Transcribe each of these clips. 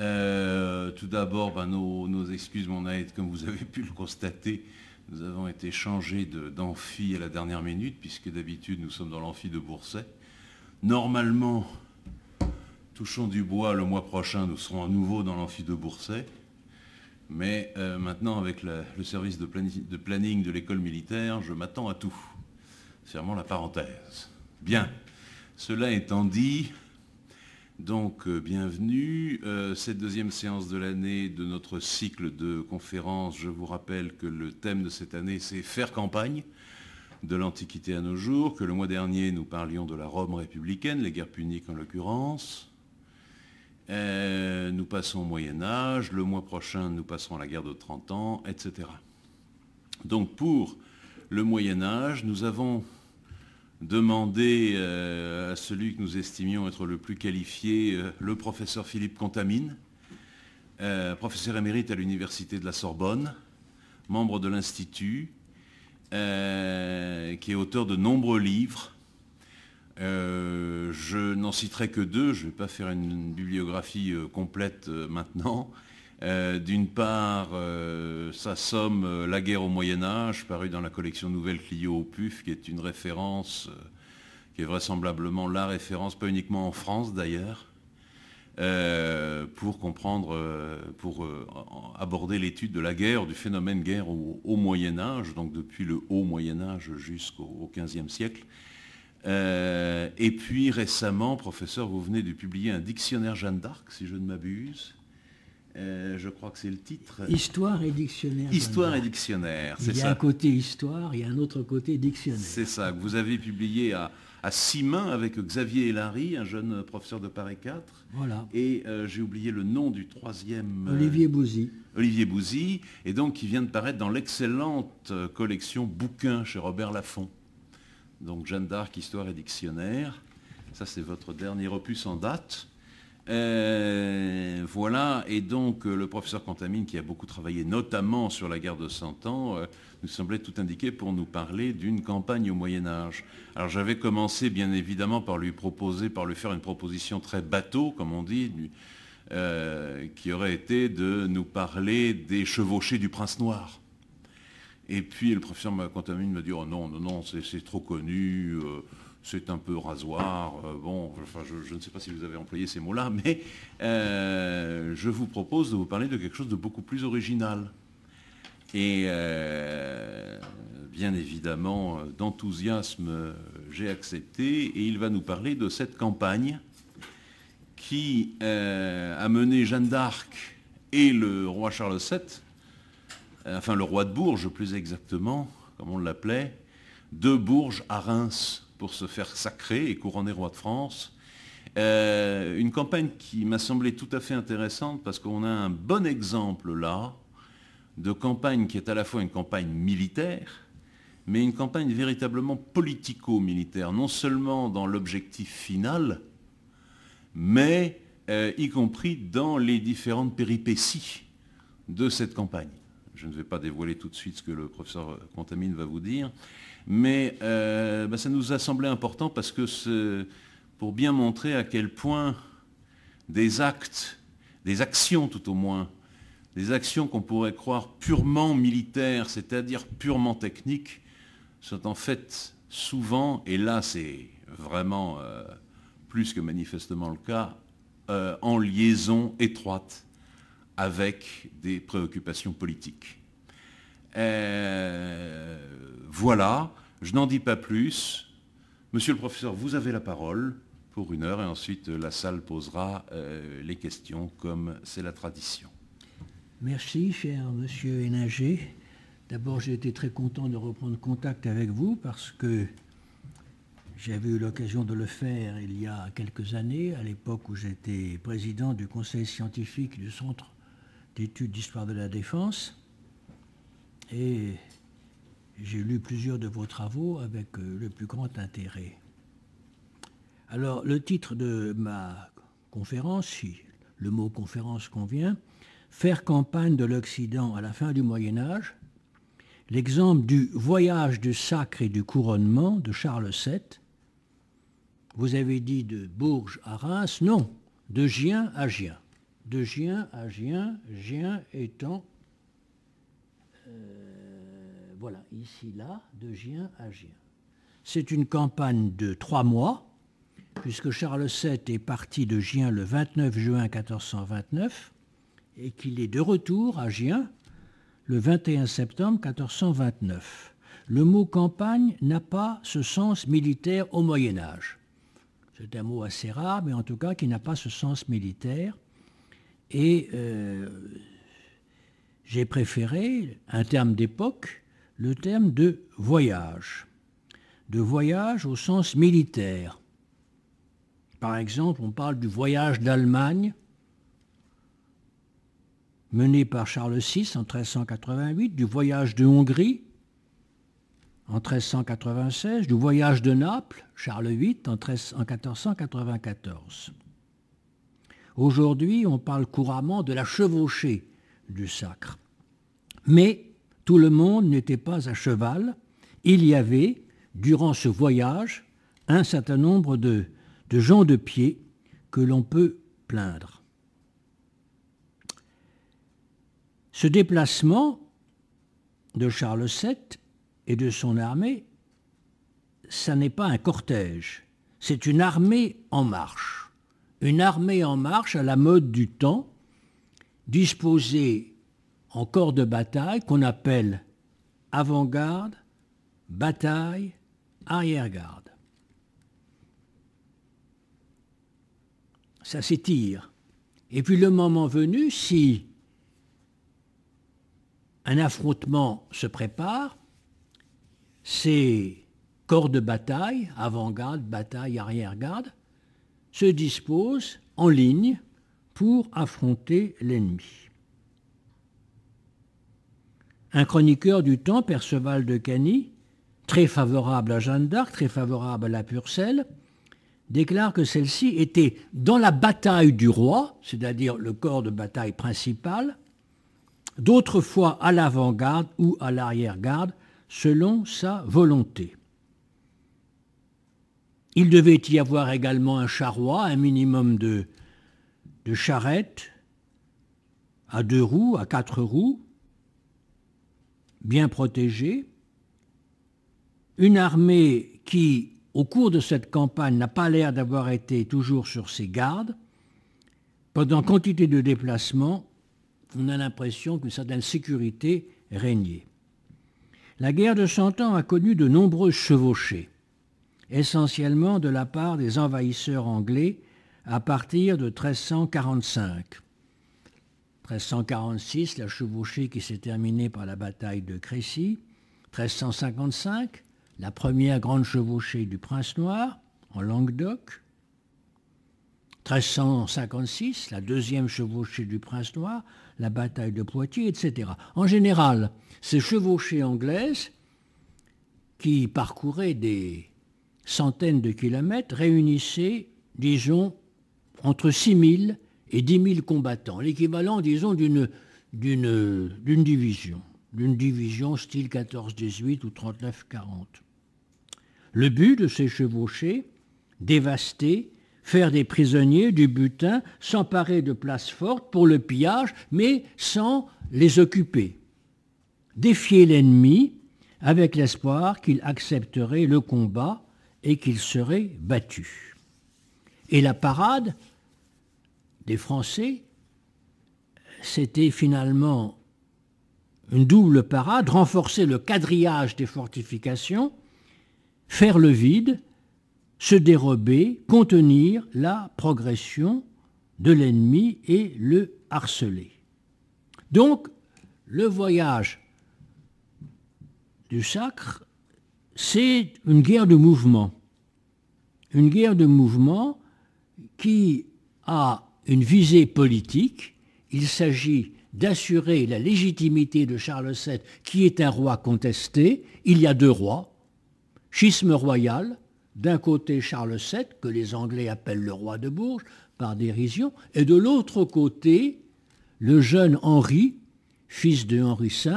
Euh, tout d'abord, ben, nos, excuses, mon aide, comme vous avez pu le constater, nous avons été changés d'amphi à la dernière minute, puisque d'habitude nous sommes dans l'amphi de Bourset. Normalement, touchons du bois, le mois prochain nous serons à nouveau dans l'amphi de Bourset. Mais euh, maintenant, avec le service de, planning de l'école militaire, je m'attends à tout. Fermons la parenthèse. Bien. Cela étant dit, donc, euh, bienvenue. Euh, cette deuxième séance de l'année de notre cycle de conférences, je vous rappelle que le thème de cette année, c'est faire campagne de l'Antiquité à nos jours, que le mois dernier, nous parlions de la Rome républicaine, les guerres puniques en l'occurrence. Euh, nous passons au Moyen Âge, le mois prochain, nous passerons à la guerre de 30 ans, etc. Donc, pour le Moyen Âge, nous avons demander euh, à celui que nous estimions être le plus qualifié, euh, le professeur Philippe Contamine, euh, professeur émérite à l'Université de la Sorbonne, membre de l'Institut, qui est auteur de nombreux livres. je n'en citerai que deux, je ne vais pas faire une bibliographie complète maintenant. Euh, d'une part, euh, ça sa somme euh, La guerre au Moyen Âge, parue dans la collection Nouvelle Clio au PUF, qui est une référence, qui est vraisemblablement la référence, pas uniquement en France d'ailleurs, pour comprendre, pour aborder l'étude de la guerre, du phénomène guerre au, au, Moyen Âge, donc depuis le haut Moyen Âge jusqu'au XVe siècle. et puis récemment, professeur, vous venez de publier un dictionnaire Jeanne d'Arc, si je ne m'abuse. Euh, je crois que c'est le titre. Histoire et dictionnaire. Histoire et dictionnaire, c'est ça. Il y a un côté histoire, il y a un autre côté dictionnaire. C'est ça, que vous avez publié à, six mains avec Xavier Hélary, un jeune professeur de Paris 4. Voilà. Et euh, j'ai oublié le nom du troisième. Euh, Olivier Bouzy. Olivier Bouzy, et donc qui vient de paraître dans l'excellente collection Bouquins chez Robert Laffont. Donc Jeanne d'Arc, Histoire et dictionnaire. Ça, c'est votre dernier opus en date. Euh, voilà, et donc euh, le professeur Contamine, qui a beaucoup travaillé notamment sur la guerre de Cent Ans, euh, nous semblait tout indiqué pour nous parler d'une campagne au Moyen Âge. Alors j'avais commencé bien évidemment par lui proposer, par lui faire une proposition très bateau, comme on dit, qui aurait été de nous parler des chevauchés du prince noir. Et puis le professeur Contamine me dit, oh non, non, non, c'est trop connu c'est un peu rasoir, euh, bon, enfin, je, ne sais pas si vous avez employé ces mots-là, mais euh, je vous propose de vous parler de quelque chose de beaucoup plus original. Et euh, bien évidemment, d'enthousiasme, j'ai accepté, et il va nous parler de cette campagne qui a mené Jeanne d'Arc et le roi Charles VII, enfin le roi de Bourges plus exactement, comme on l'appelait, de Bourges à Reims pour se faire sacrer et couronner roi de France. Euh, une campagne qui m'a semblé tout à fait intéressante parce qu'on a un bon exemple là de campagne qui est à la fois une campagne militaire, mais une campagne véritablement politico-militaire, non seulement dans l'objectif final, mais euh, y compris dans les différentes péripéties de cette campagne. Je ne vais pas dévoiler tout de suite ce que le professeur Contamine va vous dire, mais euh, ben, ça nous a semblé important parce que pour bien montrer à quel point des actes, des actions tout au moins, des actions qu'on pourrait croire purement militaires, c'est-à-dire purement techniques, sont en fait souvent, et là c'est vraiment euh, plus que manifestement le cas, euh, en liaison étroite avec des préoccupations politiques. Euh, voilà, je n'en dis pas plus. Monsieur le professeur, vous avez la parole pour une heure et ensuite euh, la salle posera euh, les questions comme c'est la tradition. Merci, cher monsieur Héninger. D'abord, j'ai été très content de reprendre contact avec vous parce que j'avais eu l'occasion de le faire il y a quelques années, à l'époque où j'étais président du conseil scientifique du Centre d'études d'histoire de la défense. Et j'ai lu plusieurs de vos travaux avec euh, le plus grand intérêt. Alors, le titre de ma conférence, si le mot conférence convient, Faire campagne de l'Occident à la fin du Moyen Âge, l'exemple du voyage du sacre et du couronnement de Charles VII. Vous avez dit de Bourges à Reims, non, de Gien à Gien. De Gien à Gien, Gien étant voilà, ici, là, de Gien à Gien. C'est une campagne de trois mois, puisque Charles VII est parti de Gien le 29 juin 1429 et qu'il est de retour à Gien le 21 septembre 1429. Le mot campagne n'a pas ce sens militaire au Moyen Âge. C'est un mot assez rare, mais en tout cas qui n'a pas ce sens militaire. Et euh, j'ai préféré un terme d'époque le terme de voyage, de voyage au sens militaire. Par exemple, on parle du voyage d'Allemagne mené par Charles VI en 1388, du voyage de Hongrie en 1396, du voyage de Naples, Charles VIII en, 1494. Aujourd'hui, on parle couramment de la chevauchée du sacre. Mais tout le monde n'était pas à cheval. Il y avait, durant ce voyage, un certain nombre de, gens de pied que l'on peut plaindre. Ce déplacement de Charles VII et de son armée, ça n'est pas un cortège, c'est une armée en marche. Une armée en marche à la mode du temps, disposée en corps de bataille qu'on appelle avant-garde, bataille, arrière-garde. Ça s'étire. Et puis le moment venu, si un affrontement se prépare, ces corps de bataille, avant-garde, bataille, arrière-garde, se disposent en ligne pour affronter l'ennemi. Un chroniqueur du temps, Perceval de Cany, très favorable à Jeanne d'Arc, très favorable à la Purcelle, déclare que celle-ci était dans la bataille du roi, c'est-à-dire le corps de bataille principal, d'autres fois à l'avant-garde ou à l'arrière-garde, selon sa volonté. Il devait y avoir également un charroi, un minimum de, de charrettes, à deux roues, à quatre roues, bien protégée, une armée qui, au cours de cette campagne, n'a pas l'air d'avoir été toujours sur ses gardes. Pendant quantité de déplacements, on a l'impression qu'une certaine sécurité régnait. La guerre de Cent Ans a connu de nombreux chevauchés, essentiellement de la part des envahisseurs anglais à partir de 1345. 1346, la chevauchée qui s'est terminée par la bataille de Crécy. 1355, la première grande chevauchée du Prince Noir en Languedoc. 1356, la deuxième chevauchée du Prince Noir, la bataille de Poitiers, etc. En général, ces chevauchées anglaises qui parcouraient des centaines de kilomètres réunissaient, disons, entre 6000 et 10 000 combattants, l'équivalent, disons, d'une, d'une, d'une division, d'une division style 14-18 ou 39-40. Le but de ces chevauchés, dévaster, faire des prisonniers, du butin, s'emparer de places fortes pour le pillage, mais sans les occuper. Défier l'ennemi avec l'espoir qu'il accepterait le combat et qu'il serait battu. Et la parade, des Français, c'était finalement une double parade, renforcer le quadrillage des fortifications, faire le vide, se dérober, contenir la progression de l'ennemi et le harceler. Donc, le voyage du sacre, c'est une guerre de mouvement. Une guerre de mouvement qui a une visée politique. Il s'agit d'assurer la légitimité de Charles VII, qui est un roi contesté. Il y a deux rois. Schisme royal, d'un côté Charles VII, que les Anglais appellent le roi de Bourges, par dérision, et de l'autre côté, le jeune Henri, fils de Henri V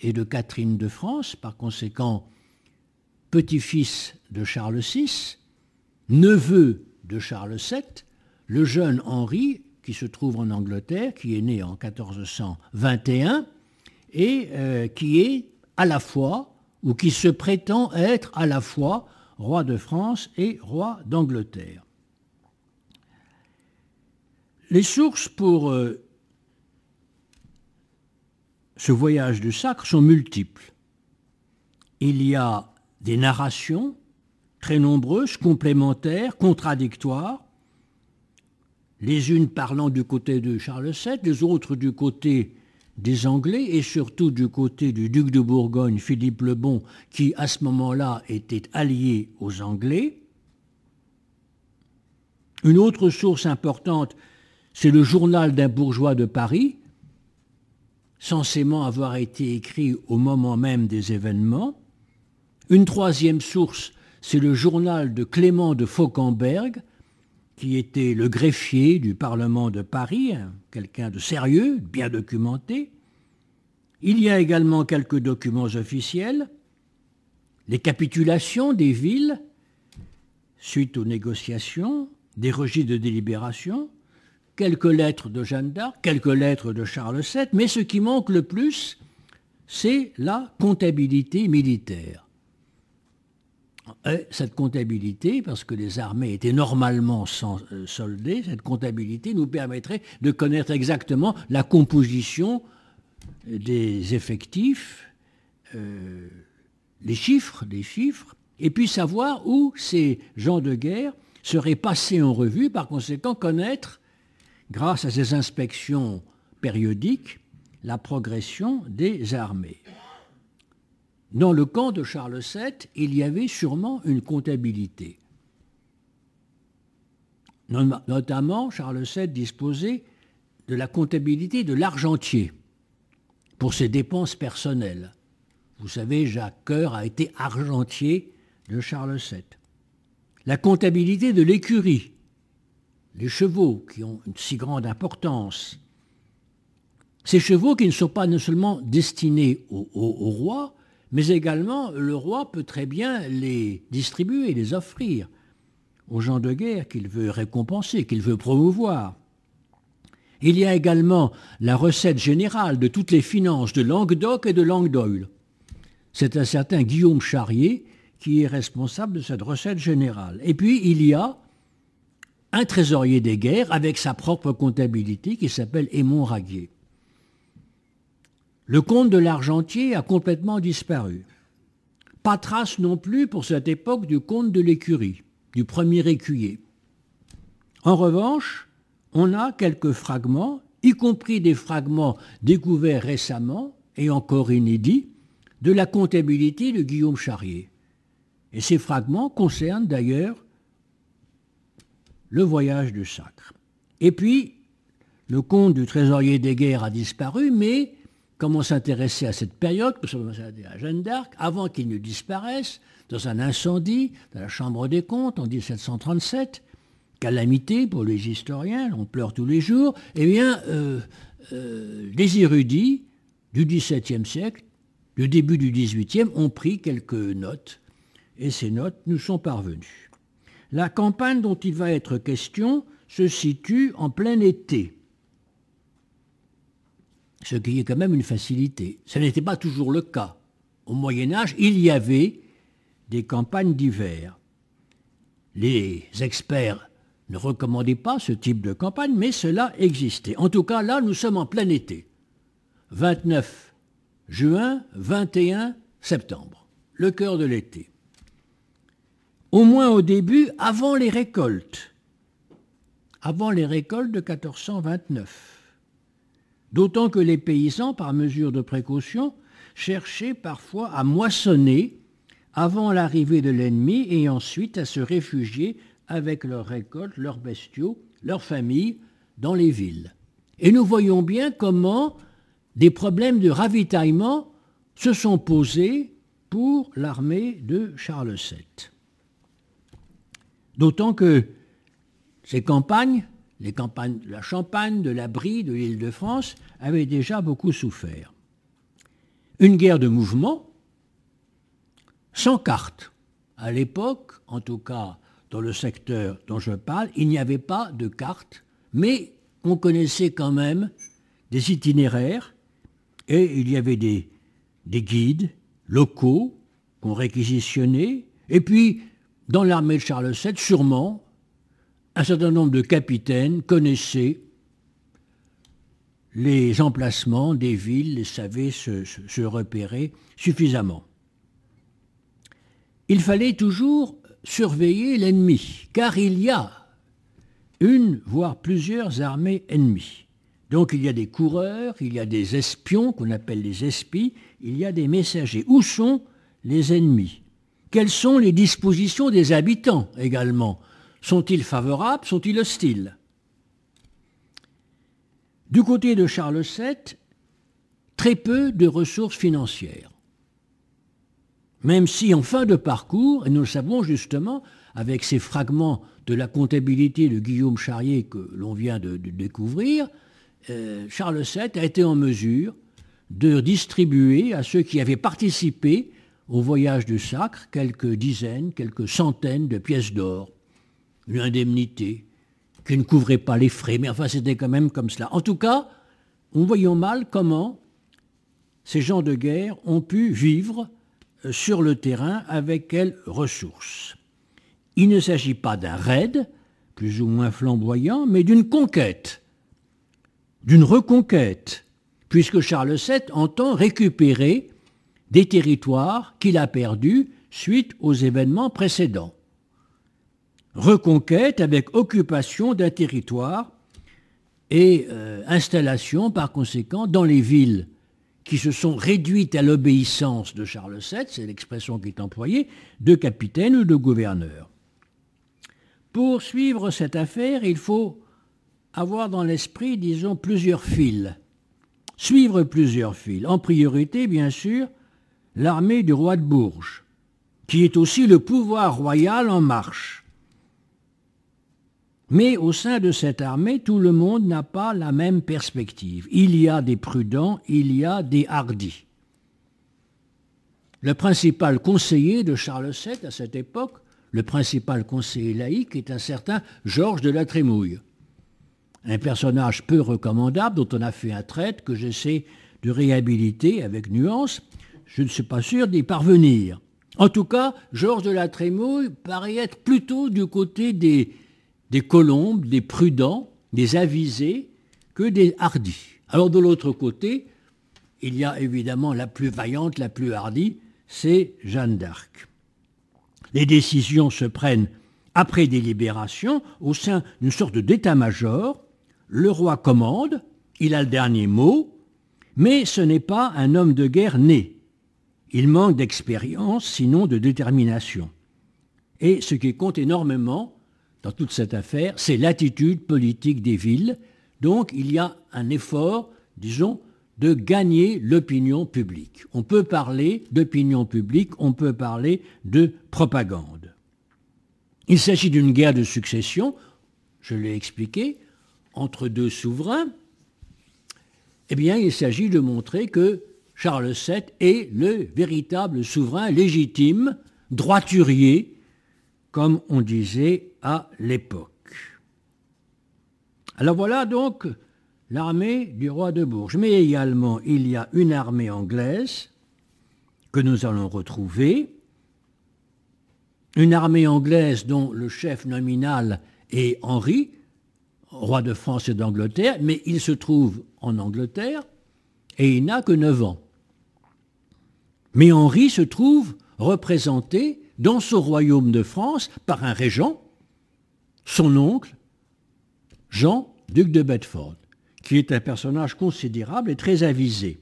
et de Catherine de France, par conséquent petit-fils de Charles VI, neveu de Charles VII, le jeune Henri, qui se trouve en Angleterre, qui est né en 1421 et euh, qui est à la fois, ou qui se prétend être à la fois roi de France et roi d'Angleterre. Les sources pour euh, ce voyage du sacre sont multiples. Il y a des narrations très nombreuses, complémentaires, contradictoires, les unes parlant du côté de Charles VII, les autres du côté des Anglais et surtout du côté du duc de Bourgogne, Philippe le Bon, qui à ce moment-là était allié aux Anglais. Une autre source importante, c'est le journal d'un bourgeois de Paris, censément avoir été écrit au moment même des événements. Une troisième source, c'est le journal de Clément de Fauquemberg, qui était le greffier du Parlement de Paris, hein, quelqu'un de sérieux, bien documenté. Il y a également quelques documents officiels, les capitulations des villes suite aux négociations, des registres de délibération, quelques lettres de Jeanne d'Arc, quelques lettres de Charles VII, mais ce qui manque le plus, c'est la comptabilité militaire. Euh, cette comptabilité, parce que les armées étaient normalement sans, euh, soldées, cette comptabilité nous permettrait de connaître exactement la composition des effectifs, euh, les chiffres, des chiffres, et puis savoir où ces gens de guerre seraient passés en revue, par conséquent connaître, grâce à ces inspections périodiques, la progression des armées. Dans le camp de Charles VII, il y avait sûrement une comptabilité. Notamment, Charles VII disposait de la comptabilité de l'argentier pour ses dépenses personnelles. Vous savez, Jacques Coeur a été argentier de Charles VII. La comptabilité de l'écurie, les chevaux qui ont une si grande importance. Ces chevaux qui ne sont pas non seulement destinés au roi, mais également, le roi peut très bien les distribuer, les offrir aux gens de guerre qu'il veut récompenser, qu'il veut promouvoir. Il y a également la recette générale de toutes les finances de Languedoc et de Languedoil. C'est un certain Guillaume Charrier qui est responsable de cette recette générale. Et puis il y a un trésorier des guerres avec sa propre comptabilité qui s'appelle Émond Raguier. Le compte de l'argentier a complètement disparu. Pas trace non plus pour cette époque du compte de l'écurie, du premier écuyer. En revanche, on a quelques fragments, y compris des fragments découverts récemment et encore inédits, de la comptabilité de Guillaume Charrier. Et ces fragments concernent d'ailleurs le voyage du sacre. Et puis, le compte du trésorier des guerres a disparu, mais comment s'intéresser à cette période, que à Jeanne d'Arc, avant qu'il ne disparaisse, dans un incendie, dans la Chambre des comptes en 1737, calamité pour les historiens, on pleure tous les jours, eh bien, euh, euh, les érudits du XVIIe siècle, le début du XVIIIe, ont pris quelques notes, et ces notes nous sont parvenues. La campagne dont il va être question se situe en plein été, ce qui est quand même une facilité. Ce n'était pas toujours le cas. Au Moyen Âge, il y avait des campagnes d'hiver. Les experts ne recommandaient pas ce type de campagne, mais cela existait. En tout cas, là, nous sommes en plein été. 29 juin, 21 septembre, le cœur de l'été. Au moins au début, avant les récoltes. Avant les récoltes de 1429. D'autant que les paysans, par mesure de précaution, cherchaient parfois à moissonner avant l'arrivée de l'ennemi et ensuite à se réfugier avec leurs récoltes, leurs bestiaux, leurs familles dans les villes. Et nous voyons bien comment des problèmes de ravitaillement se sont posés pour l'armée de Charles VII. D'autant que ces campagnes les campagnes de la Champagne, de la Brie, de l'île de France avaient déjà beaucoup souffert. Une guerre de mouvement sans carte. À l'époque, en tout cas dans le secteur dont je parle, il n'y avait pas de carte, mais on connaissait quand même des itinéraires et il y avait des, des guides locaux qu'on réquisitionnait. Et puis, dans l'armée de Charles VII, sûrement, un certain nombre de capitaines connaissaient les emplacements des villes, savaient se, se repérer suffisamment. Il fallait toujours surveiller l'ennemi, car il y a une, voire plusieurs armées ennemies. Donc il y a des coureurs, il y a des espions qu'on appelle les espies, il y a des messagers. Où sont les ennemis Quelles sont les dispositions des habitants également sont-ils favorables Sont-ils hostiles Du côté de Charles VII, très peu de ressources financières. Même si en fin de parcours, et nous le savons justement avec ces fragments de la comptabilité de Guillaume Charrier que l'on vient de, découvrir, euh, Charles VII a été en mesure de distribuer à ceux qui avaient participé au voyage du sacre quelques dizaines, quelques centaines de pièces d'or une indemnité qui ne couvrait pas les frais, mais enfin c'était quand même comme cela. En tout cas, nous voyons mal comment ces gens de guerre ont pu vivre euh, sur le terrain avec quelles ressources. Il ne s'agit pas d'un raid, plus ou moins flamboyant, mais d'une conquête, d'une reconquête, puisque Charles VII entend récupérer des territoires qu'il a perdus suite aux événements précédents reconquête avec occupation d'un territoire et euh, installation par conséquent dans les villes qui se sont réduites à l'obéissance de Charles VII, c'est l'expression qui est employée, de capitaine ou de gouverneur. Pour suivre cette affaire, il faut avoir dans l'esprit, disons, plusieurs fils. Suivre plusieurs fils. En priorité, bien sûr, l'armée du roi de Bourges, qui est aussi le pouvoir royal en marche. Mais au sein de cette armée, tout le monde n'a pas la même perspective. Il y a des prudents, il y a des hardis. Le principal conseiller de Charles VII à cette époque, le principal conseiller laïque est un certain Georges de la Trémouille, un personnage peu recommandable dont on a fait un traite que j'essaie de réhabiliter avec nuance. Je ne suis pas sûr d'y parvenir. En tout cas, Georges de la Trémouille paraît être plutôt du côté des des colombes, des prudents, des avisés, que des hardis. Alors de l'autre côté, il y a évidemment la plus vaillante, la plus hardie, c'est Jeanne d'Arc. Les décisions se prennent après délibération au sein d'une sorte d'état-major. Le roi commande, il a le dernier mot, mais ce n'est pas un homme de guerre né. Il manque d'expérience, sinon de détermination. Et ce qui compte énormément, dans toute cette affaire, c'est l'attitude politique des villes. Donc il y a un effort, disons, de gagner l'opinion publique. On peut parler d'opinion publique, on peut parler de propagande. Il s'agit d'une guerre de succession, je l'ai expliqué, entre deux souverains. Eh bien, il s'agit de montrer que Charles VII est le véritable souverain légitime, droiturier, comme on disait à l'époque. Alors voilà donc l'armée du roi de Bourges. Mais également, il y a une armée anglaise que nous allons retrouver, une armée anglaise dont le chef nominal est Henri, roi de France et d'Angleterre, mais il se trouve en Angleterre et il n'a que 9 ans. Mais Henri se trouve représenté dans son royaume de France par un régent son oncle, Jean, duc de Bedford, qui est un personnage considérable et très avisé.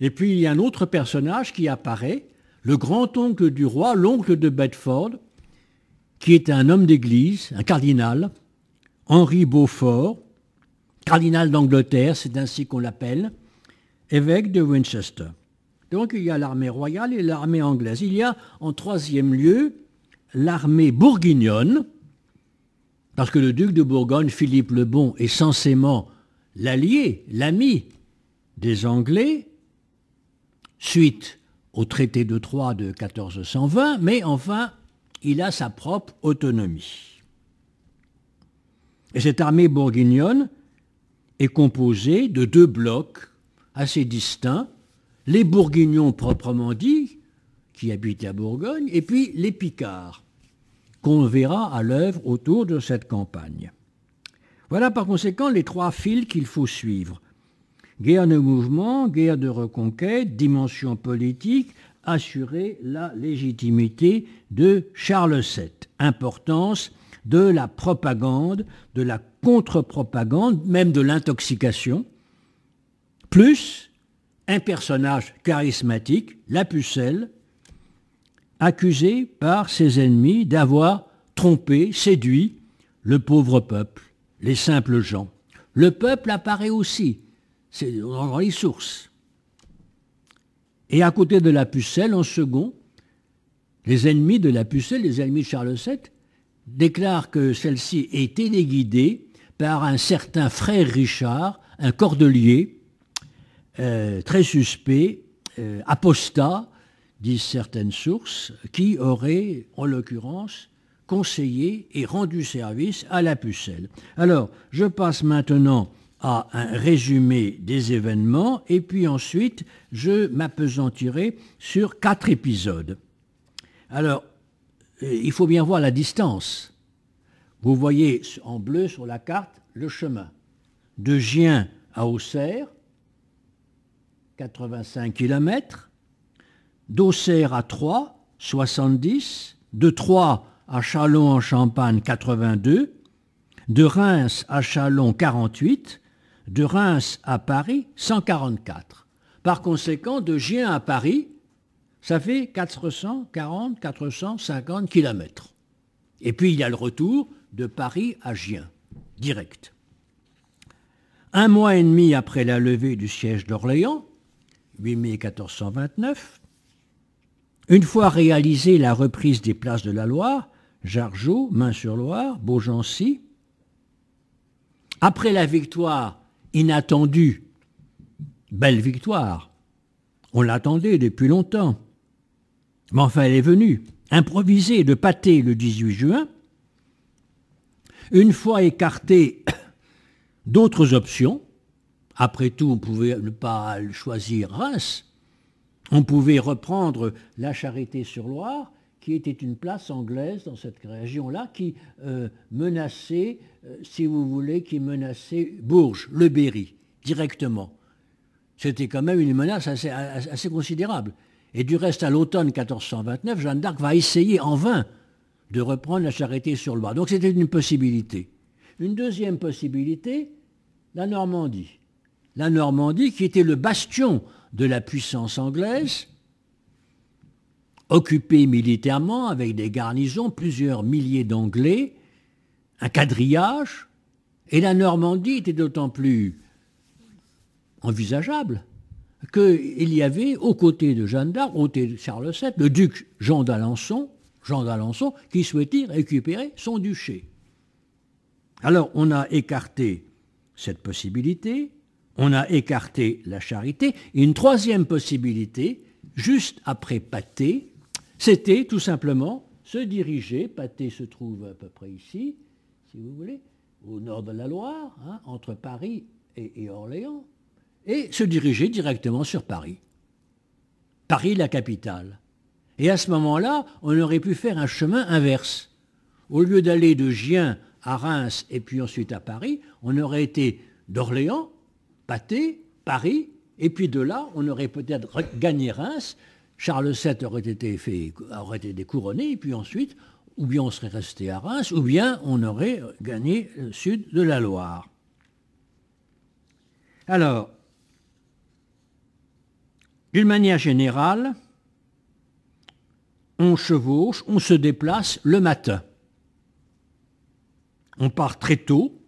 Et puis il y a un autre personnage qui apparaît, le grand-oncle du roi, l'oncle de Bedford, qui est un homme d'église, un cardinal, Henri Beaufort, cardinal d'Angleterre, c'est ainsi qu'on l'appelle, évêque de Winchester. Donc il y a l'armée royale et l'armée anglaise. Il y a en troisième lieu l'armée bourguignonne, parce que le duc de Bourgogne, Philippe le Bon, est censément l'allié, l'ami des Anglais, suite au traité de Troyes de 1420, mais enfin, il a sa propre autonomie. Et cette armée bourguignonne est composée de deux blocs assez distincts, les Bourguignons proprement dit, qui habitent à Bourgogne, et puis les Picards qu'on verra à l'œuvre autour de cette campagne. Voilà par conséquent les trois fils qu'il faut suivre. Guerre de mouvement, guerre de reconquête, dimension politique, assurer la légitimité de Charles VII. Importance de la propagande, de la contre-propagande, même de l'intoxication, plus un personnage charismatique, la pucelle, accusé par ses ennemis d'avoir trompé, séduit le pauvre peuple, les simples gens. Le peuple apparaît aussi c'est dans les sources. Et à côté de la pucelle, en second, les ennemis de la pucelle, les ennemis de Charles VII, déclarent que celle-ci est téléguidée par un certain frère Richard, un cordelier euh, très suspect, euh, apostat, disent certaines sources, qui auraient, en l'occurrence, conseillé et rendu service à la pucelle. Alors, je passe maintenant à un résumé des événements et puis ensuite, je m'apesantirai sur quatre épisodes. Alors, euh, il faut bien voir la distance. Vous voyez en bleu sur la carte le chemin. De Gien à Auxerre, 85 km d'Auxerre à Troyes, 70, de Troyes à Châlons en Champagne, 82, de Reims à Châlons, 48, de Reims à Paris, 144. Par conséquent, de Gien à Paris, ça fait 440, 450 kilomètres. Et puis il y a le retour de Paris à Gien, direct. Un mois et demi après la levée du siège d'Orléans, 8 mai 1429, une fois réalisée la reprise des places de la Loire, Jargeau, Main-sur-Loire, Beaugency, après la victoire inattendue, belle victoire, on l'attendait depuis longtemps, mais enfin elle est venue, improvisée de pâté le 18 juin, une fois écartée d'autres options, après tout on pouvait ne pas choisir Reims, on pouvait reprendre la Charité-sur-Loire, qui était une place anglaise dans cette région-là, qui euh, menaçait, euh, si vous voulez, qui menaçait Bourges, le Berry, directement. C'était quand même une menace assez, assez considérable. Et du reste, à l'automne 1429, Jeanne d'Arc va essayer en vain de reprendre la Charité-sur-Loire. Donc c'était une possibilité. Une deuxième possibilité, la Normandie. La Normandie qui était le bastion de la puissance anglaise, occupée militairement avec des garnisons, plusieurs milliers d'Anglais, un quadrillage, et la Normandie était d'autant plus envisageable qu'il y avait aux côtés de Jeanne d'Arc, aux côtés de Charles VII, le duc Jean d'Alençon, Jean d'Alençon, qui souhaitait récupérer son duché. Alors on a écarté cette possibilité, on a écarté la charité. une troisième possibilité, juste après Pâté, c'était tout simplement se diriger, Pâté se trouve à peu près ici, si vous voulez, au nord de la Loire, hein, entre Paris et, et Orléans, et se diriger directement sur Paris. Paris, la capitale. Et à ce moment-là, on aurait pu faire un chemin inverse. Au lieu d'aller de Gien à Reims et puis ensuite à Paris, on aurait été d'Orléans Pâté, Paris, et puis de là, on aurait peut-être gagné Reims, Charles VII aurait été, fait, aurait été découronné, et puis ensuite, ou bien on serait resté à Reims, ou bien on aurait gagné le sud de la Loire. Alors, d'une manière générale, on chevauche, on se déplace le matin. On part très tôt,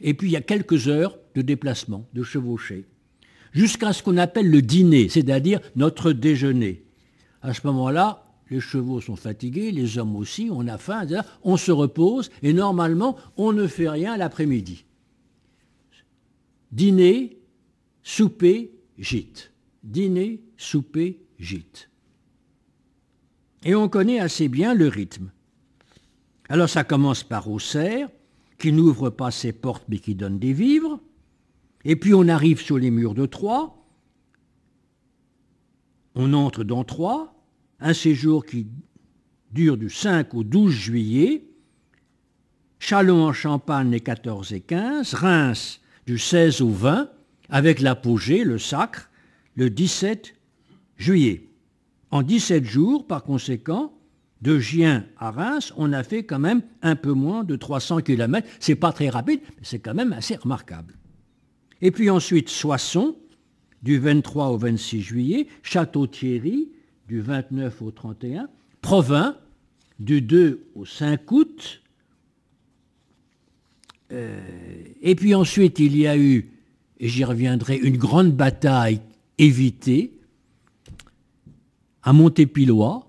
et puis il y a quelques heures de déplacement, de chevauchée, jusqu'à ce qu'on appelle le dîner, c'est-à-dire notre déjeuner. À ce moment-là, les chevaux sont fatigués, les hommes aussi, on a faim, on se repose et normalement, on ne fait rien l'après-midi. Dîner, souper, gîte. Dîner, souper, gîte. Et on connaît assez bien le rythme. Alors ça commence par Auxerre, qui n'ouvre pas ses portes mais qui donne des vivres. Et puis on arrive sur les murs de Troyes, on entre dans Troyes, un séjour qui dure du 5 au 12 juillet, Chalon en Champagne les 14 et 15, Reims du 16 au 20, avec l'apogée, le sacre, le 17 juillet. En 17 jours, par conséquent, de Gien à Reims, on a fait quand même un peu moins de 300 km. C'est pas très rapide, mais c'est quand même assez remarquable. Et puis ensuite Soissons, du 23 au 26 juillet, Château-Thierry, du 29 au 31, Provins, du 2 au 5 août. Euh, et puis ensuite, il y a eu, et j'y reviendrai, une grande bataille évitée à Montépilois,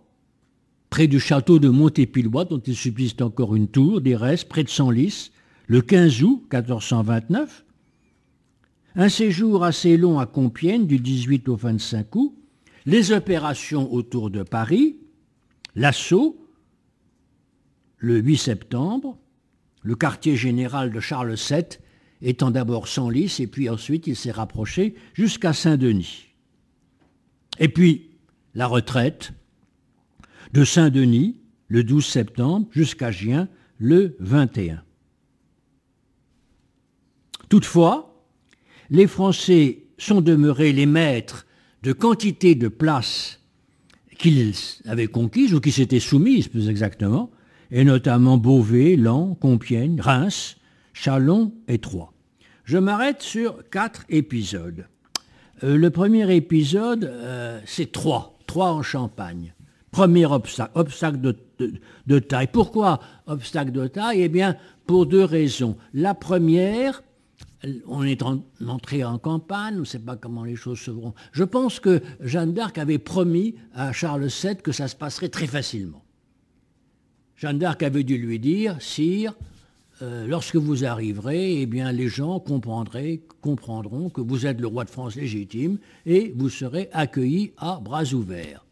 près du château de Montépilois, dont il subsiste encore une tour, des restes, près de Senlis, le 15 août 1429. Un séjour assez long à Compiègne du 18 au 25 août, les opérations autour de Paris, l'assaut le 8 septembre, le quartier général de Charles VII étant d'abord sans lice et puis ensuite il s'est rapproché jusqu'à Saint-Denis. Et puis la retraite de Saint-Denis le 12 septembre jusqu'à Gien le 21. Toutefois, les Français sont demeurés les maîtres de quantité de places qu'ils avaient conquises ou qui s'étaient soumises plus exactement, et notamment Beauvais, Lens, Compiègne, Reims, Châlons et Troyes. Je m'arrête sur quatre épisodes. Euh, le premier épisode, euh, c'est Troyes, Troyes en Champagne. Premier obstacle, obstacle de taille. Pourquoi obstacle de taille Eh bien, pour deux raisons. La première, on est entré en campagne, on ne sait pas comment les choses se vont. Je pense que Jeanne d'Arc avait promis à Charles VII que ça se passerait très facilement. Jeanne d'Arc avait dû lui dire, sire, euh, lorsque vous arriverez, eh bien, les gens comprendront que vous êtes le roi de France légitime et vous serez accueilli à bras ouverts.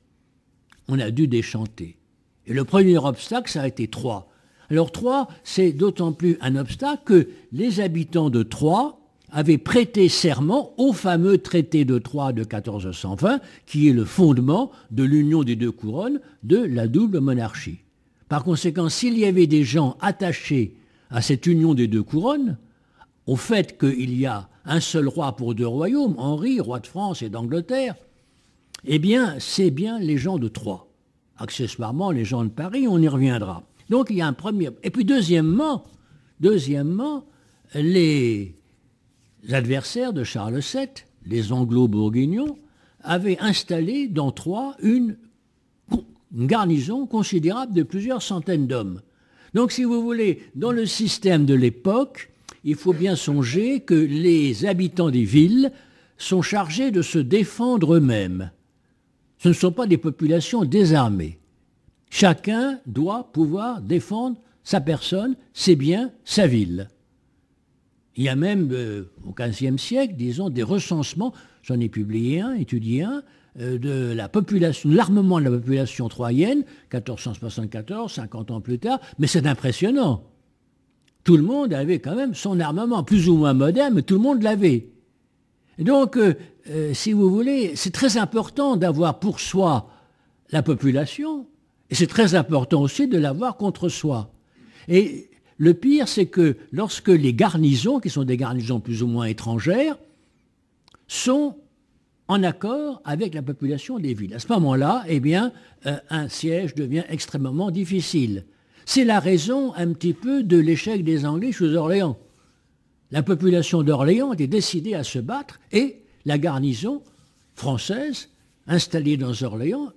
On a dû déchanter. Et le premier obstacle, ça a été trois. Alors Troyes, c'est d'autant plus un obstacle que les habitants de Troyes avaient prêté serment au fameux traité de Troyes de 1420, qui est le fondement de l'union des deux couronnes de la double monarchie. Par conséquent, s'il y avait des gens attachés à cette union des deux couronnes, au fait qu'il y a un seul roi pour deux royaumes, Henri, roi de France et d'Angleterre, eh bien, c'est bien les gens de Troyes. Accessoirement, les gens de Paris, on y reviendra. Donc il y a un premier. Et puis deuxièmement, deuxièmement les adversaires de Charles VII, les anglo-bourguignons, avaient installé dans Troyes une garnison considérable de plusieurs centaines d'hommes. Donc si vous voulez, dans le système de l'époque, il faut bien songer que les habitants des villes sont chargés de se défendre eux-mêmes. Ce ne sont pas des populations désarmées. Chacun doit pouvoir défendre sa personne, ses biens, sa ville. Il y a même euh, au XVe siècle, disons, des recensements, j'en ai publié un, étudié un, euh, de la population, l'armement de la population troyenne, 1474, 50 ans plus tard, mais c'est impressionnant. Tout le monde avait quand même son armement, plus ou moins moderne, mais tout le monde l'avait. Donc, euh, si vous voulez, c'est très important d'avoir pour soi la population, et c'est très important aussi de l'avoir contre soi. Et le pire, c'est que lorsque les garnisons, qui sont des garnisons plus ou moins étrangères, sont en accord avec la population des villes. À ce moment-là, eh bien, euh, un siège devient extrêmement difficile. C'est la raison un petit peu de l'échec des Anglais sous Orléans. La population d'Orléans était décidée à se battre et la garnison française installée dans Orléans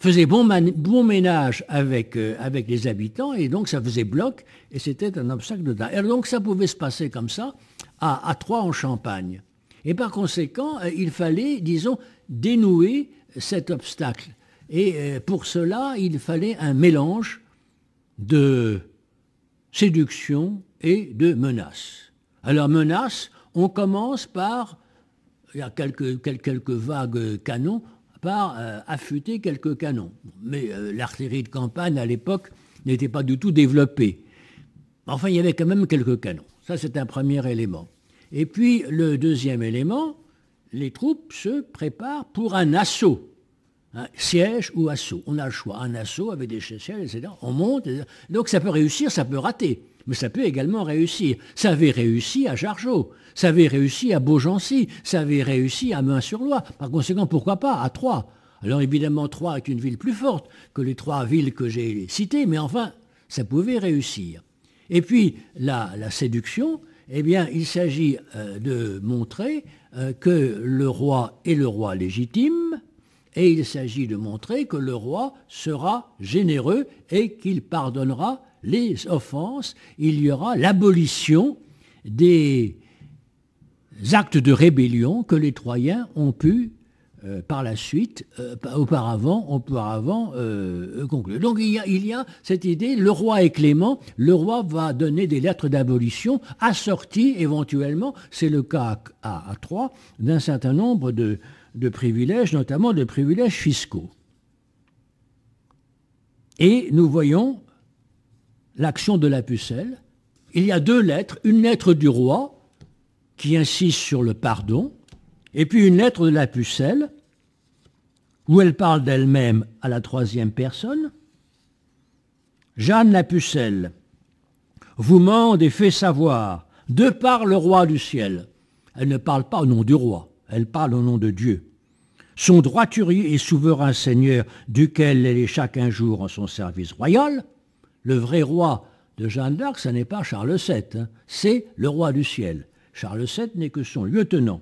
faisait bon, bon ménage avec, euh, avec les habitants et donc ça faisait bloc et c'était un obstacle de temps. donc ça pouvait se passer comme ça à, à Troyes en Champagne. Et par conséquent, euh, il fallait, disons, dénouer cet obstacle. Et euh, pour cela, il fallait un mélange de séduction et de menace. Alors menace, on commence par, il y a quelques, quelques vagues canons, par euh, affûter quelques canons. Mais euh, l'artillerie de campagne, à l'époque, n'était pas du tout développée. Enfin, il y avait quand même quelques canons. Ça, c'est un premier élément. Et puis, le deuxième élément, les troupes se préparent pour un assaut. Hein, siège ou assaut. On a le choix. Un assaut avec des sièges, etc. On monte. Donc, ça peut réussir, ça peut rater. Mais ça peut également réussir. Ça avait réussi à Jargeau. Ça avait réussi à Beaugency, ça avait réussi à Main-sur-Loire. Par conséquent, pourquoi pas à Troyes Alors évidemment, Troyes est une ville plus forte que les trois villes que j'ai citées, mais enfin, ça pouvait réussir. Et puis, la, la séduction, eh bien, il s'agit euh, de montrer euh, que le roi est le roi légitime, et il s'agit de montrer que le roi sera généreux et qu'il pardonnera les offenses. Il y aura l'abolition des actes de rébellion que les Troyens ont pu euh, par la suite, euh, auparavant, auparavant euh, conclure. Donc il y, a, cette idée, le roi est clément, le roi va donner des lettres d'abolition assorties éventuellement, c'est le cas à, Troyes, d'un certain nombre de, de privilèges, notamment de privilèges fiscaux. Et nous voyons l'action de la pucelle. Il y a deux lettres, une lettre du roi, qui insiste sur le pardon, et puis une lettre de la pucelle, où elle parle d'elle-même à la troisième personne. Jeanne la pucelle vous mande et fait savoir, de par le roi du ciel, elle ne parle pas au nom du roi, elle parle au nom de Dieu, son droiturier et souverain seigneur, duquel elle est chacun jour en son service royal, le vrai roi de Jeanne d'Arc, ce n'est pas Charles VII, hein, c'est le roi du ciel. Charles VII n'est que son lieutenant,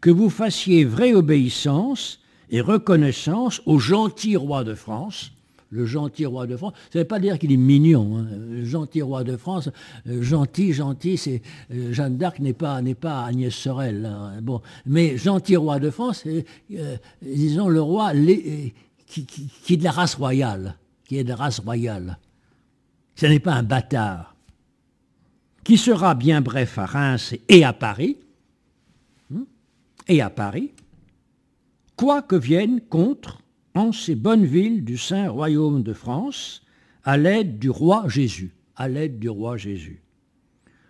que vous fassiez vraie obéissance et reconnaissance au gentil roi de France, le gentil roi de France. Ça ne veut pas dire qu'il est mignon. Hein. Le gentil roi de France, euh, gentil, gentil, c'est euh, Jeanne d'Arc n'est pas n'est pas Agnès Sorel. Hein. Bon, mais gentil roi de France, euh, disons le roi qui, de la race royale, qui est de la race royale. Ce n'est pas un bâtard qui sera bien bref à Reims et à Paris, hein, et à Paris, quoi que vienne contre en ces bonnes villes du Saint Royaume de France, à l'aide du roi Jésus, à l'aide du roi Jésus.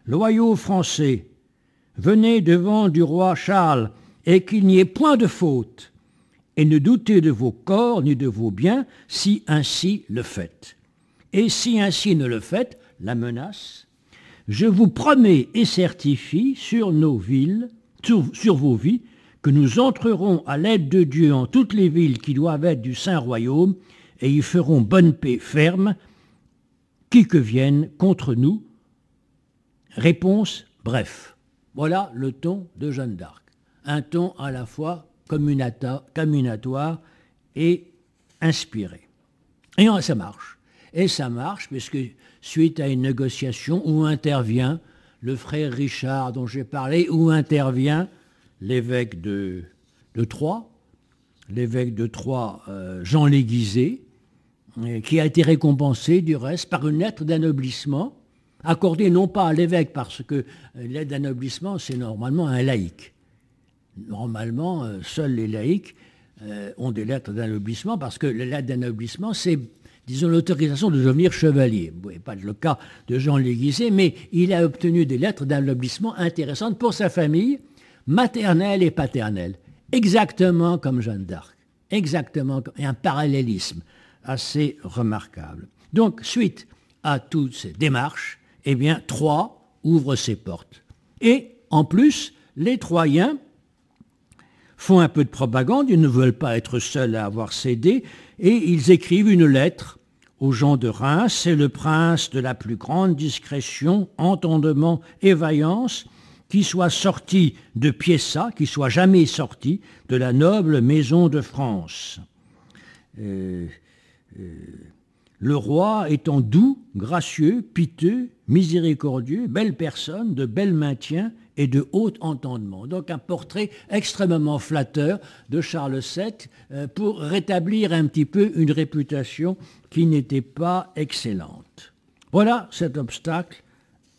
Loyaux français, venez devant du roi Charles, et qu'il n'y ait point de faute, et ne doutez de vos corps ni de vos biens, si ainsi le faites. Et si ainsi ne le faites, la menace je vous promets et certifie sur nos villes, sur, vos vies, que nous entrerons à l'aide de Dieu en toutes les villes qui doivent être du Saint Royaume, et y ferons bonne paix ferme, qui que vienne contre nous. Réponse, bref. Voilà le ton de Jeanne d'Arc. Un ton à la fois communatoire et inspiré. Et ça marche. Et ça marche, que suite à une négociation où intervient le frère Richard dont j'ai parlé, où intervient l'évêque de, Troyes, l'évêque de Troyes, euh, Jean Léguisé, euh, qui a été récompensé du reste par une lettre d'annoblissement accordée non pas à l'évêque, parce que euh, l'aide d'annoblissement, c'est normalement un laïc. Normalement, seuls les laïcs ont des lettres d'annoblissement parce que l'aide lettre d'anoblissement, c'est disons, l'autorisation de devenir chevalier. Ce pas le cas de Jean Léguisé, mais il a obtenu des lettres loblissement intéressantes pour sa famille, maternelle et paternelle, exactement comme Jeanne d'Arc, exactement comme, et un parallélisme assez remarquable. Donc, suite à toutes ces démarches, eh bien, Troyes ouvre ses portes. Et, en plus, les Troyens font un peu de propagande, ils ne veulent pas être seuls à avoir cédé, et ils écrivent une lettre aux gens de Reims, c'est le prince de la plus grande discrétion, entendement et vaillance, qui soit sorti de Piessa, qui soit jamais sorti de la noble maison de France. Euh, euh, le roi étant doux, gracieux, piteux, miséricordieux, belle personne, de bel maintien et de haut entendement. Donc un portrait extrêmement flatteur de Charles VII euh, pour rétablir un petit peu une réputation qui n'était pas excellente. Voilà cet obstacle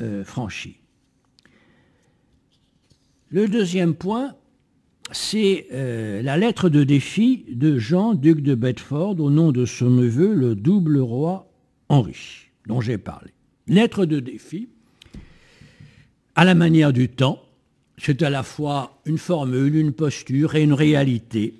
euh, franchi. Le deuxième point, c'est euh, la lettre de défi de Jean, duc de Bedford, au nom de son neveu, le double roi Henri, dont j'ai parlé. Lettre de défi, à la manière du temps, c'est à la fois une formule, une posture et une réalité.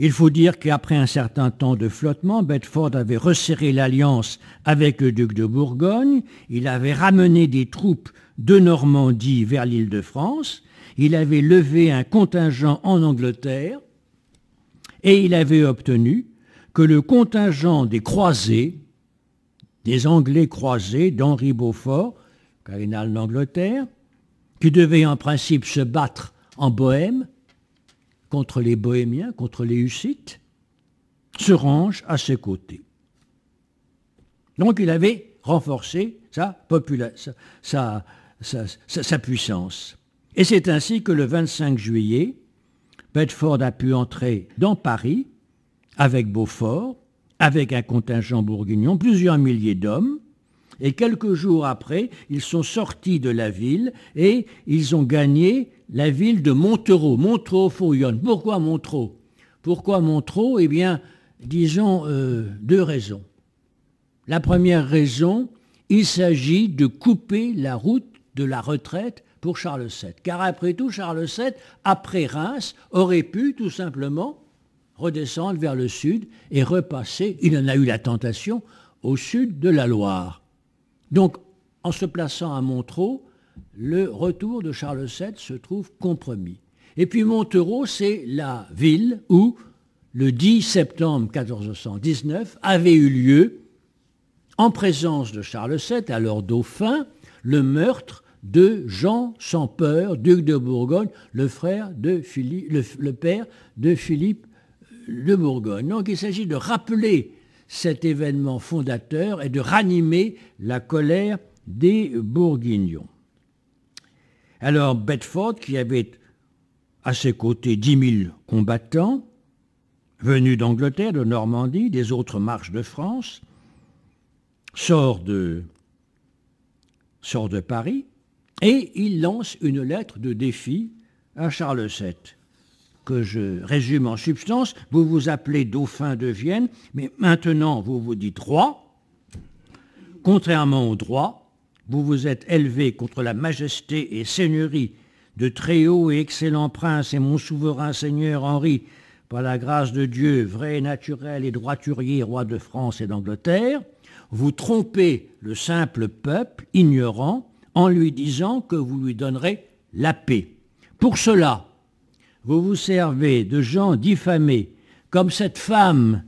Il faut dire qu'après un certain temps de flottement, Bedford avait resserré l'alliance avec le duc de Bourgogne, il avait ramené des troupes de Normandie vers l'île de France, il avait levé un contingent en Angleterre et il avait obtenu que le contingent des croisés, des Anglais croisés d'Henri Beaufort, cardinal d'Angleterre, qui devait en principe se battre en Bohême, contre les Bohémiens, contre les Hussites, se range à ses côtés. Donc il avait renforcé sa, sa puissance. Et c'est ainsi que le 25 juillet, Bedford a pu entrer dans Paris avec Beaufort, avec un contingent bourguignon, plusieurs milliers d'hommes, et quelques jours après, ils sont sortis de la ville et ils ont gagné la ville de Montereau, Montereau-Fourionne. Pourquoi Montereau Pourquoi Montereau Eh bien, disons euh, deux raisons. La première raison, il s'agit de couper la route de la retraite pour Charles VII. Car après tout, Charles VII, après Reims, aurait pu tout simplement redescendre vers le sud et repasser, il en a eu la tentation, au sud de la Loire. Donc, en se plaçant à Montereau, le retour de Charles VII se trouve compromis. Et puis Montereau, c'est la ville où, le 10 septembre 1419, avait eu lieu, en présence de Charles VII, alors dauphin, le meurtre de Jean sans peur, duc de Bourgogne, le, frère de Philippe, le, père de Philippe euh, de Bourgogne. Donc il s'agit de rappeler cet événement fondateur et de ranimer la colère des Bourguignons. Alors Bedford, qui avait à ses côtés 10 000 combattants, venus d'Angleterre, de Normandie, des autres marches de France, sort de, sort de Paris et il lance une lettre de défi à Charles VII, que je résume en substance. Vous vous appelez dauphin de Vienne, mais maintenant vous vous dites roi. Contrairement au droit, vous vous êtes élevé contre la majesté et seigneurie de très haut et excellent prince et mon souverain seigneur Henri, par la grâce de Dieu, vrai, naturel et droiturier roi de France et d'Angleterre, vous trompez le simple peuple ignorant en lui disant que vous lui donnerez la paix. Pour cela, vous vous servez de gens diffamés, comme cette femme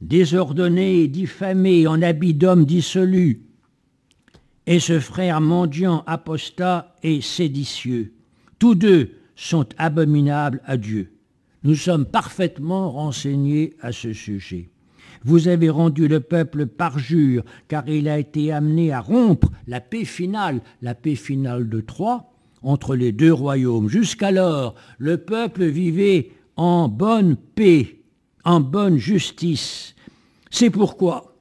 désordonnée et diffamée en habit d'homme dissolu, et ce frère mendiant apostat et séditieux. Tous deux sont abominables à Dieu. Nous sommes parfaitement renseignés à ce sujet. Vous avez rendu le peuple parjure, car il a été amené à rompre la paix finale, la paix finale de Troie, entre les deux royaumes. Jusqu'alors, le peuple vivait en bonne paix, en bonne justice. C'est pourquoi,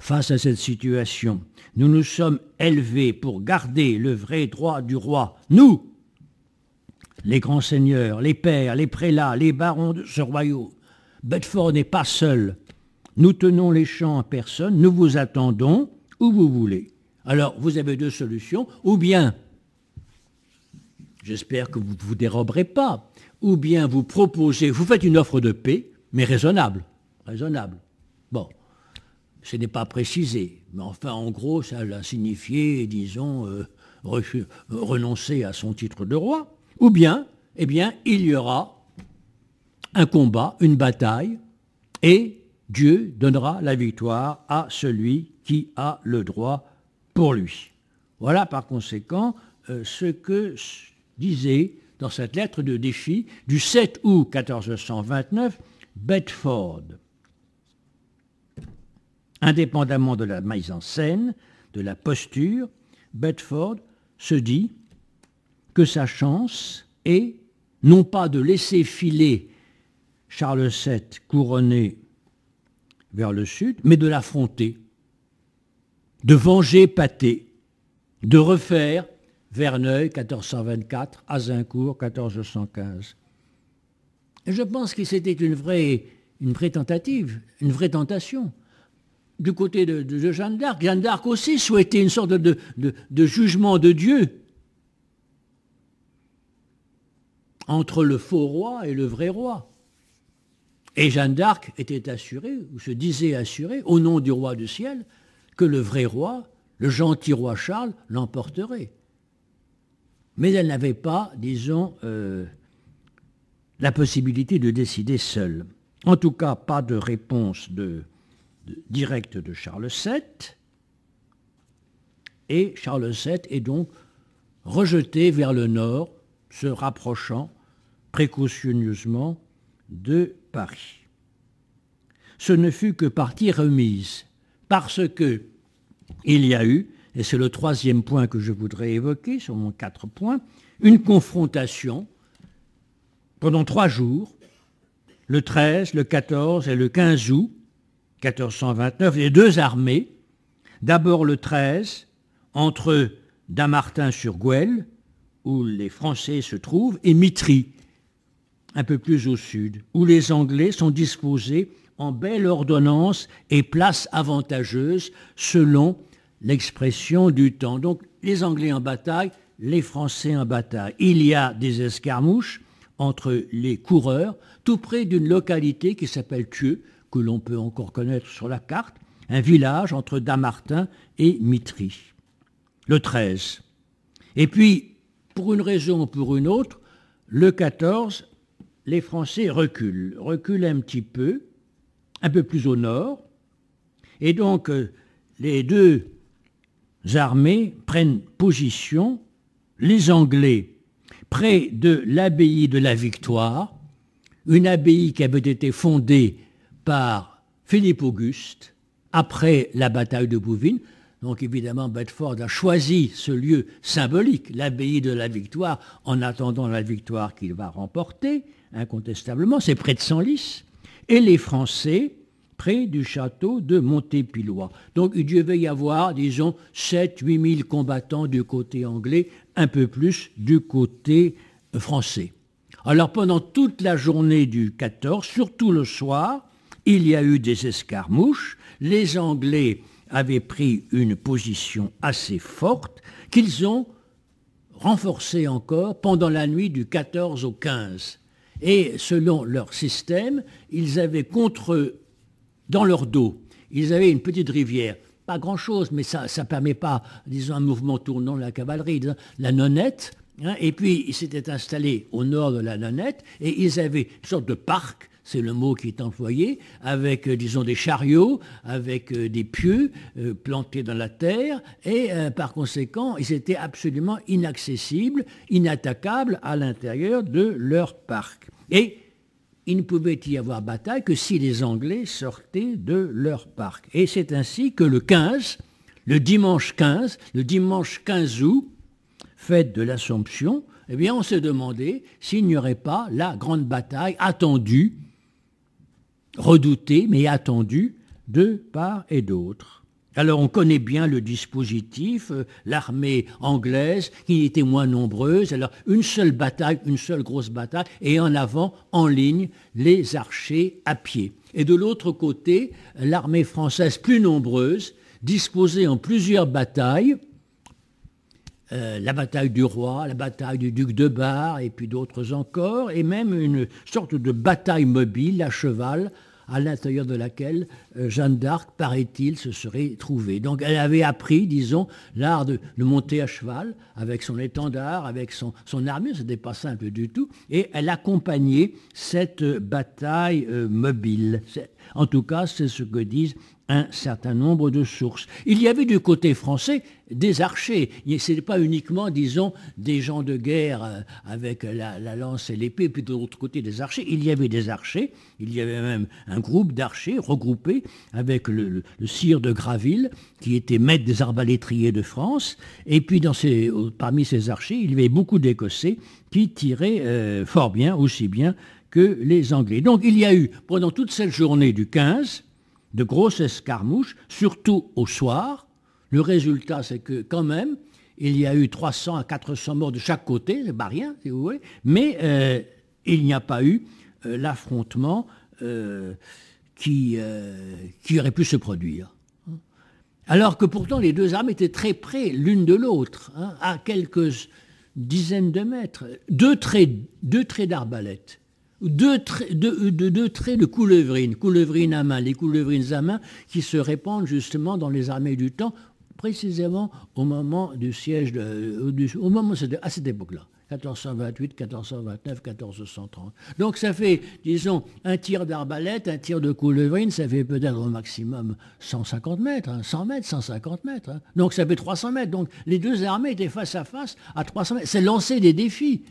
face à cette situation, nous nous sommes élevés pour garder le vrai droit du roi. Nous, les grands seigneurs, les pères, les prélats, les barons de ce royaume. Bedford n'est pas seul. Nous tenons les champs à personne, nous vous attendons où vous voulez. Alors, vous avez deux solutions, ou bien, j'espère que vous ne vous déroberez pas, ou bien vous proposez, vous faites une offre de paix, mais raisonnable. Raisonnable. Bon, ce n'est pas précisé, mais enfin, en gros, ça a signifié, disons, euh, renoncer à son titre de roi, ou bien, eh bien, il y aura un combat, une bataille, et Dieu donnera la victoire à celui qui a le droit pour lui. Voilà par conséquent euh, ce que disait dans cette lettre de défi du 7 août 1429 Bedford. Indépendamment de la mise en scène, de la posture, Bedford se dit que sa chance est non pas de laisser filer Charles VII couronné vers le sud, mais de l'affronter, de venger Pâté, de refaire Verneuil 1424, Azincourt 1415. Et je pense que c'était une vraie, une tentative, une vraie tentation. Du côté de, Jeanne d'Arc, Jeanne d'Arc aussi souhaitait une sorte de, de jugement de Dieu entre le faux roi et le vrai roi. Et Jeanne d'Arc était assurée, ou se disait assurée, au nom du roi du ciel, que le vrai roi, le gentil roi Charles, l'emporterait. Mais elle n'avait pas, disons, euh, la possibilité de décider seule. En tout cas, pas de réponse directe de Charles VII. Et Charles VII est donc rejeté vers le nord, se rapprochant précautionneusement de Paris. Ce ne fut que partie remise, parce que il y a eu, et c'est le troisième point que je voudrais évoquer, sur mon quatre points, une confrontation pendant trois jours, le 13, le 14 et le 15 août 1429, les deux armées, d'abord le 13, entre damartin sur guelle où les Français se trouvent, et Mitry, un peu plus au sud, où les Anglais sont disposés en belle ordonnance et place avantageuse selon l'expression du temps. Donc les Anglais en bataille, les Français en bataille. Il y a des escarmouches entre les coureurs, tout près d'une localité qui s'appelle Thieu, que l'on peut encore connaître sur la carte, un village entre Damartin et Mitry, le 13. Et puis, pour une raison ou pour une autre, le 14, les Français reculent, reculent un petit peu, un peu plus au nord, et donc euh, les deux armées prennent position, les Anglais près de l'abbaye de la Victoire, une abbaye qui avait été fondée par Philippe Auguste après la bataille de Bouvines. Donc évidemment, Bedford a choisi ce lieu symbolique, l'abbaye de la Victoire, en attendant la victoire qu'il va remporter incontestablement, c'est près de Senlis, et les Français près du château de Montépilois. Donc il devait y avoir, disons, 7-8 000 combattants du côté anglais, un peu plus du côté français. Alors pendant toute la journée du 14, surtout le soir, il y a eu des escarmouches. Les Anglais avaient pris une position assez forte qu'ils ont renforcée encore pendant la nuit du 14 au 15. Et selon leur système, ils avaient contre eux, dans leur dos, ils avaient une petite rivière. Pas grand-chose, mais ça ne permet pas, disons, un mouvement tournant de la cavalerie. la nonnette, hein, et puis ils s'étaient installés au nord de la nonnette, et ils avaient une sorte de parc c'est le mot qui est employé, avec, euh, disons, des chariots, avec euh, des pieux euh, plantés dans la terre, et par conséquent, ils étaient absolument inaccessibles, inattaquables à l'intérieur de leur parc. Et il ne pouvait y avoir bataille que si les Anglais sortaient de leur parc. Et c'est ainsi que le 15, le dimanche 15, le dimanche 15 août, fête de l'Assomption, eh bien on se demandait s'il n'y aurait pas la grande bataille attendue, redoutée mais attendue de part et d'autre. Alors on connaît bien le dispositif, euh, l'armée anglaise qui était moins nombreuse, alors une seule bataille, une seule grosse bataille, et en avant, en ligne, les archers à pied. Et de l'autre côté, l'armée française plus nombreuse, disposée en plusieurs batailles, euh, la bataille du roi, la bataille du duc de Bar, et puis d'autres encore, et même une sorte de bataille mobile à cheval à l'intérieur de laquelle euh, Jeanne d'Arc, paraît-il, se serait trouvée. Donc elle avait appris, disons, l'art de, monter à cheval, avec son étendard, avec son, armure, ce n'était pas simple du tout, et elle accompagnait cette euh, bataille euh, mobile. En tout cas, c'est ce que disent un certain nombre de sources. Il y avait du côté français des archers. Ce n'est pas uniquement, disons, des gens de guerre euh, avec la, lance et l'épée, puis de l'autre côté des archers. Il y avait des archers, il y avait même un groupe d'archers regroupés avec le, sire de Graville, qui était maître des arbalétriers de France. Et puis dans parmi ces archers, il y avait beaucoup d'Écossais qui tiraient euh, fort bien, aussi bien que les Anglais. Donc il y a eu, pendant toute cette journée du 15, de grosses escarmouches, surtout au soir. Le résultat, c'est que quand même, il y a eu 300 à 400 morts de chaque côté, c'est pas rien, si vous voulez, mais euh, il n'y a pas eu euh, l'affrontement euh, qui, qui aurait pu se produire. Alors que pourtant les deux armes étaient très près l'une de l'autre, hein, à quelques dizaines de mètres, deux traits, deux traits d'arbalète deux, traits de couleuvrines, couleuvrines à main, les couleuvrines à main qui se répandent justement dans les armées du temps, précisément au moment du siège, euh, au moment à cette époque-là. 1428, 1429, 1430. Donc ça fait, disons, un tir d'arbalète, un tir de couleuvrine, ça fait peut-être au maximum 150 mètres, 100 hein, mètres, 150 mètres. Hein. Donc ça fait 300 mètres. Donc les deux armées étaient face à face à 300 mètres. C'est lancer des défis.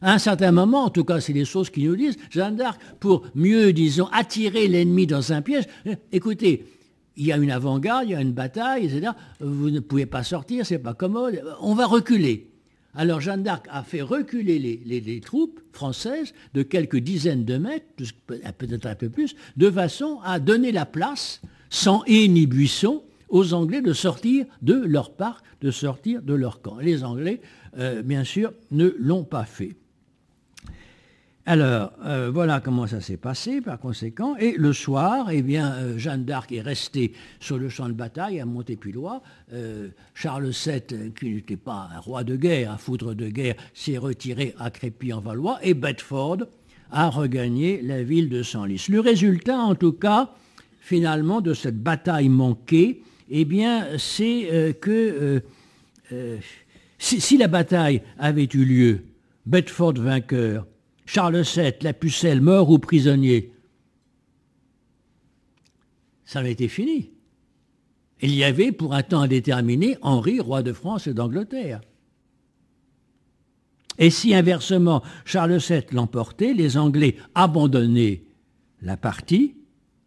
À un certain moment, en tout cas, c'est les choses qui nous disent, Jeanne d'Arc, pour mieux, disons, attirer l'ennemi dans un piège, eh, écoutez, il y a une avant-garde, il y a une bataille, etc. Vous ne pouvez pas sortir, c'est pas commode, on va reculer. Alors Jeanne d'Arc a fait reculer les, troupes françaises de quelques dizaines de mètres, peut-être un peu plus, de façon à donner la place, sans haie ni buisson, aux Anglais de sortir de leur parc, de sortir de leur camp. Les Anglais, euh, bien sûr, ne l'ont pas fait. Alors, euh, voilà comment ça s'est passé par conséquent. Et le soir, eh bien, euh, Jeanne d'Arc est restée sur le champ de bataille à Montépulois. Euh, Charles VII, qui n'était pas un roi de guerre, un foudre de guerre, s'est retiré à Crépy-en-Valois et Bedford a regagné la ville de Senlis. Le résultat, en tout cas, finalement, de cette bataille manquée, eh bien, c'est que si la bataille avait eu lieu, Bedford vainqueur, Charles VII, la pucelle, mort ou prisonnier. Ça avait été fini. Il y avait pour un temps indéterminé Henri, roi de France et d'Angleterre. Et si inversement Charles VII l'emportait, les Anglais abandonnaient la partie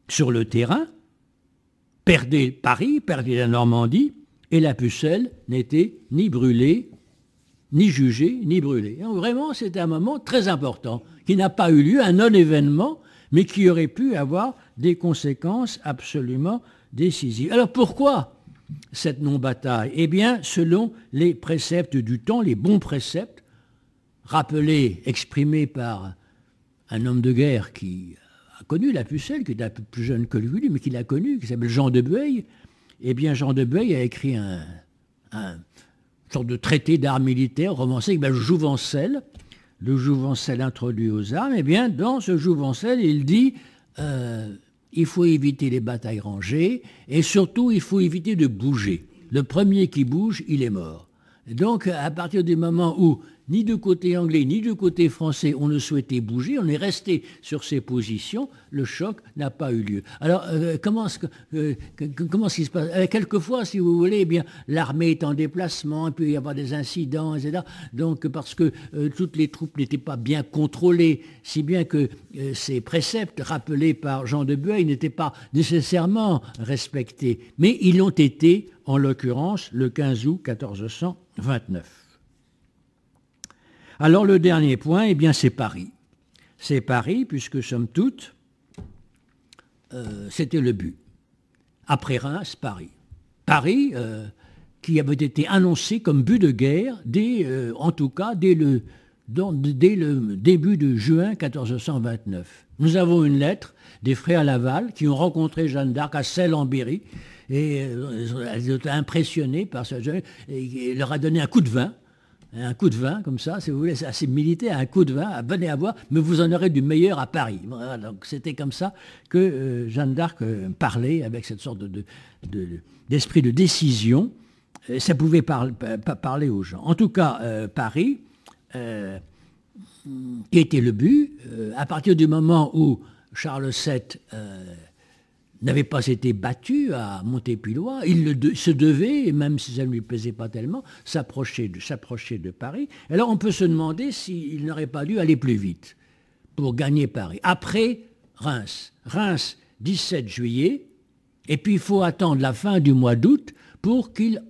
sur le terrain, perdaient Paris, perdaient la Normandie, et la pucelle n'était ni brûlée ni jugé, ni brûlé. vraiment, c'était un moment très important, qui n'a pas eu lieu, un non-événement, mais qui aurait pu avoir des conséquences absolument décisives. Alors pourquoi cette non-bataille Eh bien, selon les préceptes du temps, les bons préceptes, rappelés, exprimés par un homme de guerre qui a connu la pucelle, qui est un peu plus jeune que lui, mais qui l'a connu, qui s'appelle Jean de Bueil, eh bien Jean de Bueil a écrit un sorte de traité d'art militaire romancé, le ben, Jouvencel, le Jouvencel introduit aux armes, et eh bien dans ce Jouvencel, il dit euh, il faut éviter les batailles rangées et surtout il faut éviter de bouger. Le premier qui bouge, il est mort. donc à partir du moment où ni du côté anglais, ni du côté français, on ne souhaitait bouger, on est resté sur ces positions, le choc n'a pas eu lieu. Alors, euh, comment, est ce qui se passe euh, Quelquefois, si vous voulez, eh bien, l'armée est en déplacement, il peut y avoir des incidents, etc. Donc, parce que euh, toutes les troupes n'étaient pas bien contrôlées, si bien que ces préceptes rappelés par Jean de Bueil n'étaient pas nécessairement respectés, mais ils l'ont été, en l'occurrence, le 15 août 1429. Alors le dernier point, eh bien c'est Paris. C'est Paris, puisque somme toute, euh, c'était le but. Après Reims, Paris. Paris, euh, qui avait été annoncé comme but de guerre, euh, en tout cas dès le, début de juin 1429. Nous avons une lettre des frères Laval qui ont rencontré Jeanne d'Arc à celle en béry et ont été impressionnées par sa jeune et il leur a donné un coup de vin Hein, un coup de vin, comme ça, si vous voulez, assez militaire, un coup de vin, venez à boire, mais vous en aurez du meilleur à Paris. donc c'était comme ça que euh, Jeanne d'Arc euh, parlait avec cette sorte d'esprit de, décision. ça pouvait parler aux gens. En tout cas, euh, Paris, qui était le but, à partir du moment où Charles VII n'avait pas été battu à Montépilois, il se devait, même si ça ne lui plaisait pas tellement, s'approcher de, Paris. Alors on peut se demander s'il n'aurait pas dû aller plus vite pour gagner Paris. Après, Reims. Reims, 17 juillet, et puis il faut attendre la fin du mois d'août pour qu'il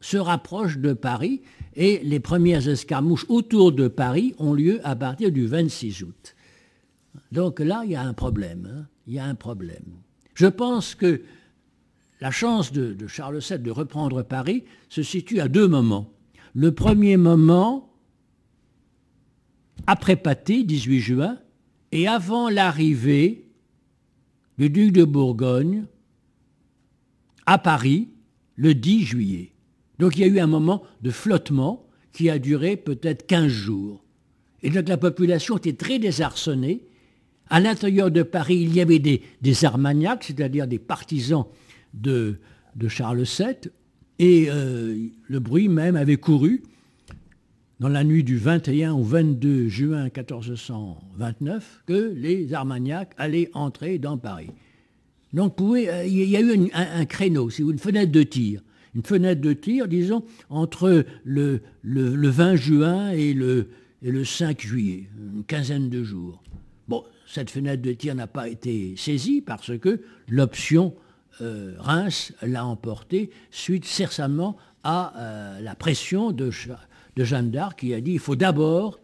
se rapproche de Paris, et les premières escarmouches autour de Paris ont lieu à partir du 26 août. Donc là, il y a un problème. Hein. il y a un problème. Je pense que la chance de, Charles VII de reprendre Paris se situe à deux moments. Le premier moment, après Pâté, 18 juin, et avant l'arrivée du duc de Bourgogne à Paris le 10 juillet. Donc il y a eu un moment de flottement qui a duré peut-être 15 jours. Et donc la population était très désarçonnée à l'intérieur de Paris, il y avait des, Armagnacs, c'est-à-dire des partisans de, Charles VII, et euh, le bruit même avait couru dans la nuit du 21 au 22 juin 1429 que les Armagnacs allaient entrer dans Paris. Donc euh, il y a eu un, créneau, c'est une fenêtre de tir. Une fenêtre de tir, disons, entre le, 20 juin et le 5 juillet, une quinzaine de jours cette fenêtre de tir n'a pas été saisie parce que l'option euh, Reims l'a emportée suite certainement à euh, la pression de, Jeanne d'Arc qui a dit il faut d'abord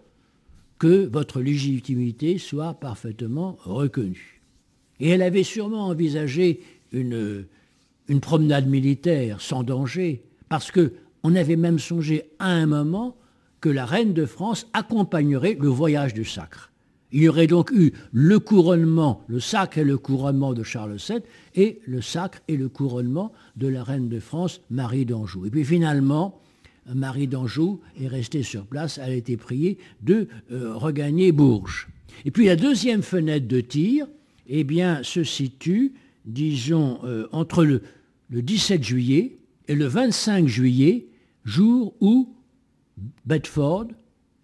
que votre légitimité soit parfaitement reconnue. Et elle avait sûrement envisagé une, une promenade militaire sans danger, parce que on avait même songé à un moment que la reine de France accompagnerait le voyage du sacre. Il y aurait donc eu le couronnement, le sacre et le couronnement de Charles VII et le sacre et le couronnement de la reine de France, Marie d'Anjou. Et puis finalement, Marie d'Anjou est restée sur place, elle a été priée de euh, regagner Bourges. Et puis la deuxième fenêtre de tir, eh bien, se situe, disons, euh, entre le, le 17 juillet et le 25 juillet, jour où Bedford,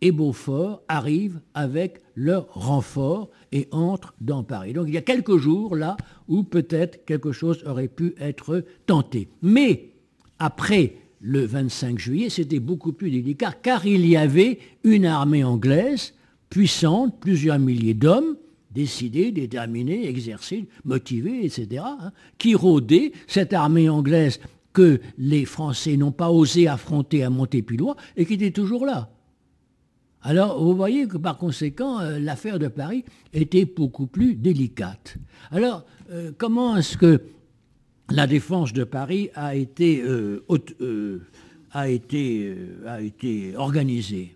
et Beaufort arrive avec leur renfort et entre dans Paris. Donc il y a quelques jours là où peut-être quelque chose aurait pu être tenté. Mais après le 25 juillet, c'était beaucoup plus délicat car il y avait une armée anglaise puissante, plusieurs milliers d'hommes, décidés, déterminés, exercés, motivés, etc., hein, qui rôdaient cette armée anglaise que les Français n'ont pas osé affronter à Montépillois et qui était toujours là. Alors, vous voyez que par conséquent, euh, l'affaire de Paris était beaucoup plus délicate. Alors, euh, comment est-ce que la défense de Paris a été, euh, a été, organisée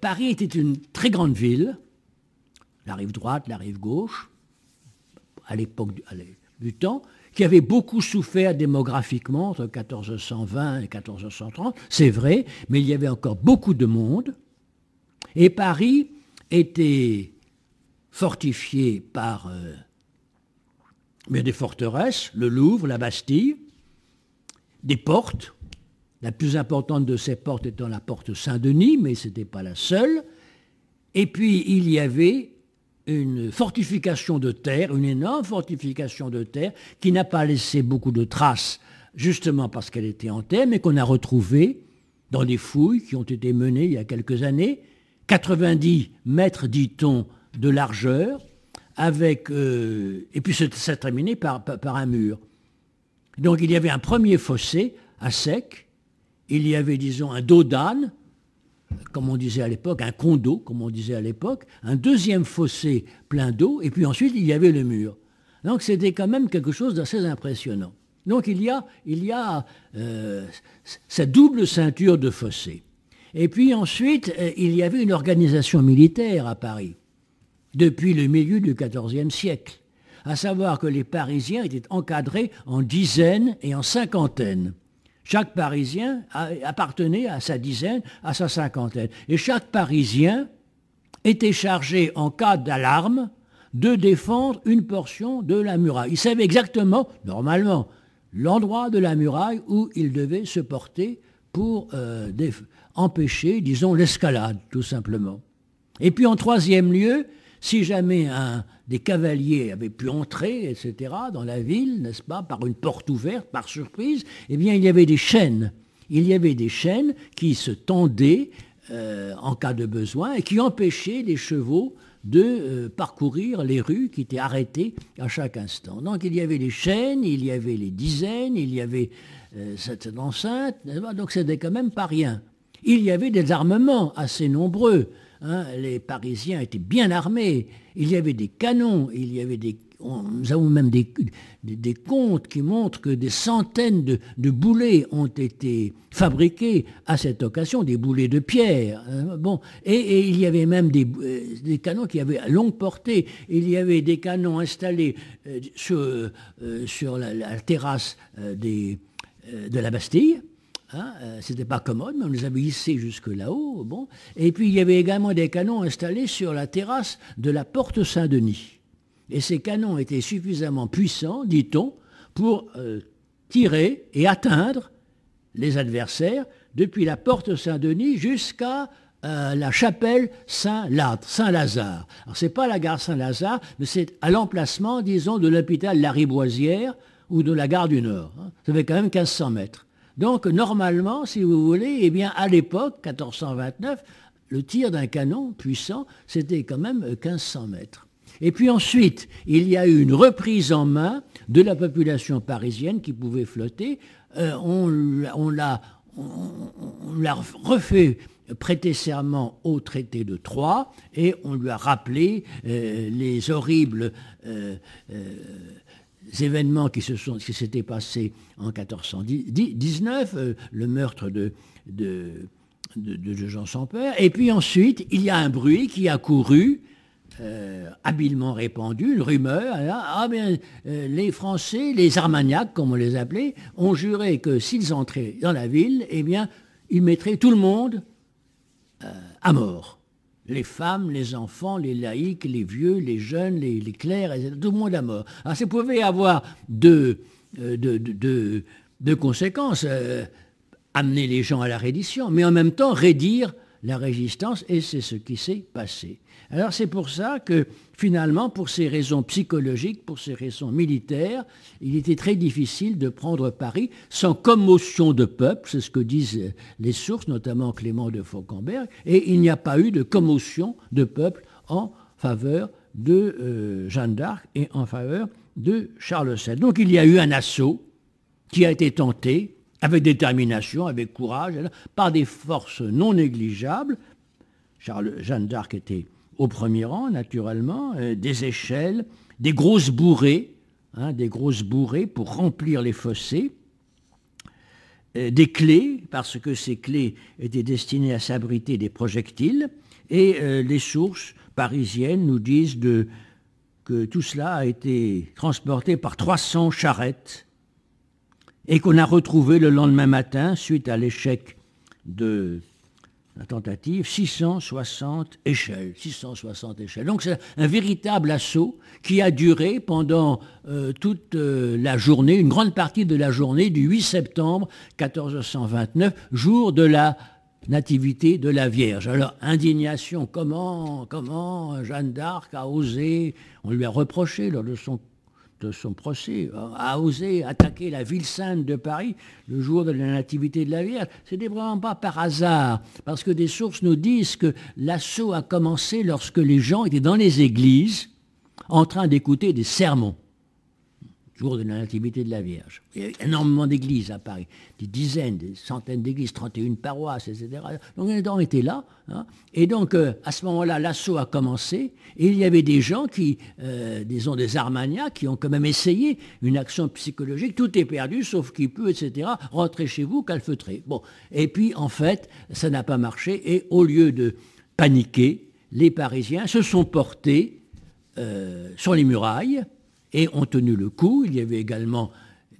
Paris était une très grande ville, la rive droite, la rive gauche, à l'époque du temps, qui avait beaucoup souffert démographiquement entre 1420 et 1430, c'est vrai, mais il y avait encore beaucoup de monde et Paris était fortifié par euh, des forteresses, le Louvre, la Bastille, des portes, la plus importante de ces portes étant la porte Saint-Denis, mais ce n'était pas la seule. Et puis il y avait une fortification de terre, une énorme fortification de terre, qui n'a pas laissé beaucoup de traces, justement parce qu'elle était en terre, mais qu'on a retrouvée dans des fouilles qui ont été menées il y a quelques années, 90 mètres, dit-on, de largeur, avec, euh, et puis ça terminait par, un mur. Donc il y avait un premier fossé à sec, il y avait, disons, un dos d'âne, comme on disait à l'époque, un condo, comme on disait à l'époque, un deuxième fossé plein d'eau, et puis ensuite il y avait le mur. Donc c'était quand même quelque chose d'assez impressionnant. Donc il y a, il y a euh, cette double ceinture de fossés. Et puis ensuite, euh, il y avait une organisation militaire à Paris, depuis le milieu du XIVe siècle, à savoir que les Parisiens étaient encadrés en dizaines et en cinquantaines. Chaque Parisien appartenait à sa dizaine, à sa cinquantaine. Et chaque Parisien était chargé, en cas d'alarme, de défendre une portion de la muraille. Il savait exactement, normalement, l'endroit de la muraille où il devait se porter pour, euh, défendre empêcher, disons, l'escalade, tout simplement. Et puis en troisième lieu, si jamais un des cavaliers avait pu entrer, etc., dans la ville, n'est-ce pas, par une porte ouverte, par surprise, eh bien, il y avait des chaînes. Il y avait des chaînes qui se tendaient euh, en cas de besoin et qui empêchaient les chevaux de euh, parcourir les rues qui étaient arrêtées à chaque instant. Donc il y avait les chaînes, il y avait les dizaines, il y avait euh, cette enceinte. Donc c'était quand même pas rien. Il y avait des armements assez nombreux. Hein. les Parisiens étaient bien armés. Il y avait des canons, il y avait des nous avons même des, des, comptes qui montrent que des centaines de, boulets ont été fabriqués à cette occasion, des boulets de pierre. Hein. bon, et, il y avait même euh, des, canons qui avaient longue portée. Il y avait des canons installés euh, euh, sur, la, terrasse de la Bastille. Hein, euh, C'était pas commode, mais on les avait hissés jusque là-haut. Bon. Et puis il y avait également des canons installés sur la terrasse de la porte Saint-Denis. Et ces canons étaient suffisamment puissants, dit-on, pour euh, tirer et atteindre les adversaires depuis la porte Saint-Denis jusqu'à euh, la chapelle Saint-Lazare. Saint Alors c'est pas la gare Saint-Lazare, mais c'est à l'emplacement, disons, de l'hôpital Lariboisière ou de la gare du Nord. Hein. Ça fait quand même 1500 mètres. Donc normalement, si vous voulez, eh bien à l'époque, 1429, le tir d'un canon puissant, c'était quand même 1500 mètres. Et puis ensuite, il y a eu une reprise en main de la population parisienne qui pouvait flotter. Euh, on, l'a refait prêter serment au traité de Troyes et on lui a rappelé euh, les horribles euh, événements qui s'étaient passés en 1419, euh, le meurtre de, de, de, Jean sans peur, et puis ensuite il y a un bruit qui a couru, euh, habilement répandu, une rumeur, ah bien, euh, les Français, les Armagnacs comme on les appelait, ont juré que s'ils entraient dans la ville, eh bien, ils mettraient tout le monde à mort les femmes, les enfants, les laïcs, les vieux, les jeunes, les, clercs, tout le monde à mort. Alors ça pouvait avoir deux, euh, conséquences. Euh, amener les gens à la reddition, mais en même temps rédire la résistance et c'est ce qui s'est passé. Alors c'est pour ça que finalement, pour ces raisons psychologiques, pour ces raisons militaires, il était très difficile de prendre Paris sans commotion de peuple, c'est ce que disent les sources, notamment Clément de Fauconberg, et il n'y a pas eu de commotion de peuple en faveur de euh, Jeanne d'Arc et en faveur de Charles VII. Donc il y a eu un assaut qui a été tenté, avec détermination, avec courage, par des forces non négligeables. Charles, Jeanne d'Arc était au premier rang, naturellement, euh, des échelles, des grosses bourrées, hein, des grosses bourrées pour remplir les fossés, euh, des clés, parce que ces clés étaient destinées à s'abriter des projectiles, et euh, les sources parisiennes nous disent que tout cela a été transporté par 300 charrettes et qu'on a retrouvé le lendemain matin, suite à l'échec de la tentative, 660 échelles. 660 échelles. Donc c'est un véritable assaut qui a duré pendant euh, toute euh, la journée, une grande partie de la journée du 8 septembre 1429, jour de la nativité de la Vierge. Alors, indignation, comment, comment Jeanne d'Arc a osé, on lui a reproché lors de son de son procès, euh, a osé attaquer la ville sainte de Paris le jour de la nativité de la Vierge. Ce n'était vraiment pas par hasard, parce que des sources nous disent que l'assaut a commencé lorsque les gens étaient dans les églises en train d'écouter des sermons jour de l'intimité de la Vierge. Il y a énormément d'églises à Paris, des dizaines, des centaines d'églises, 31 paroisses, etc. Donc les gens étaient là. Hein. Et donc euh, à ce moment-là, l'assaut a commencé. Et il y avait des gens qui, euh, disons des Armagnacs, qui ont quand même essayé une action psychologique. Tout est perdu, sauf qui peut, etc. Rentrez chez vous, calfeutrez. Bon. Et puis en fait, ça n'a pas marché. Et au lieu de paniquer, les Parisiens se sont portés euh, sur les murailles et ont tenu le coup. Il y avait également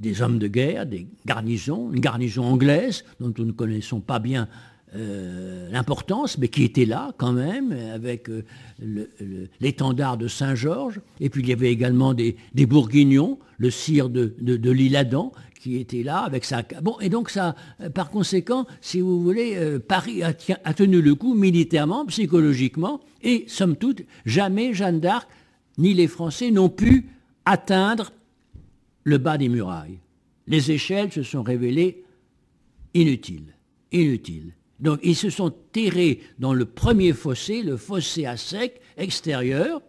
des hommes de guerre, des garnisons, une garnison anglaise dont nous ne connaissons pas bien euh, l'importance, mais qui était là quand même, avec euh, l'étendard de Saint-Georges. Et puis il y avait également des, Bourguignons, le sire de, de, adam qui était là avec sa... Bon, et donc ça, euh, par conséquent, si vous voulez, Paris a tenu le coup militairement, psychologiquement, et somme toute, jamais Jeanne d'Arc ni les Français n'ont pu atteindre le bas des murailles. Les échelles se sont révélées inutiles, inutiles. Donc ils se sont tirés dans le premier fossé, le fossé à sec extérieur,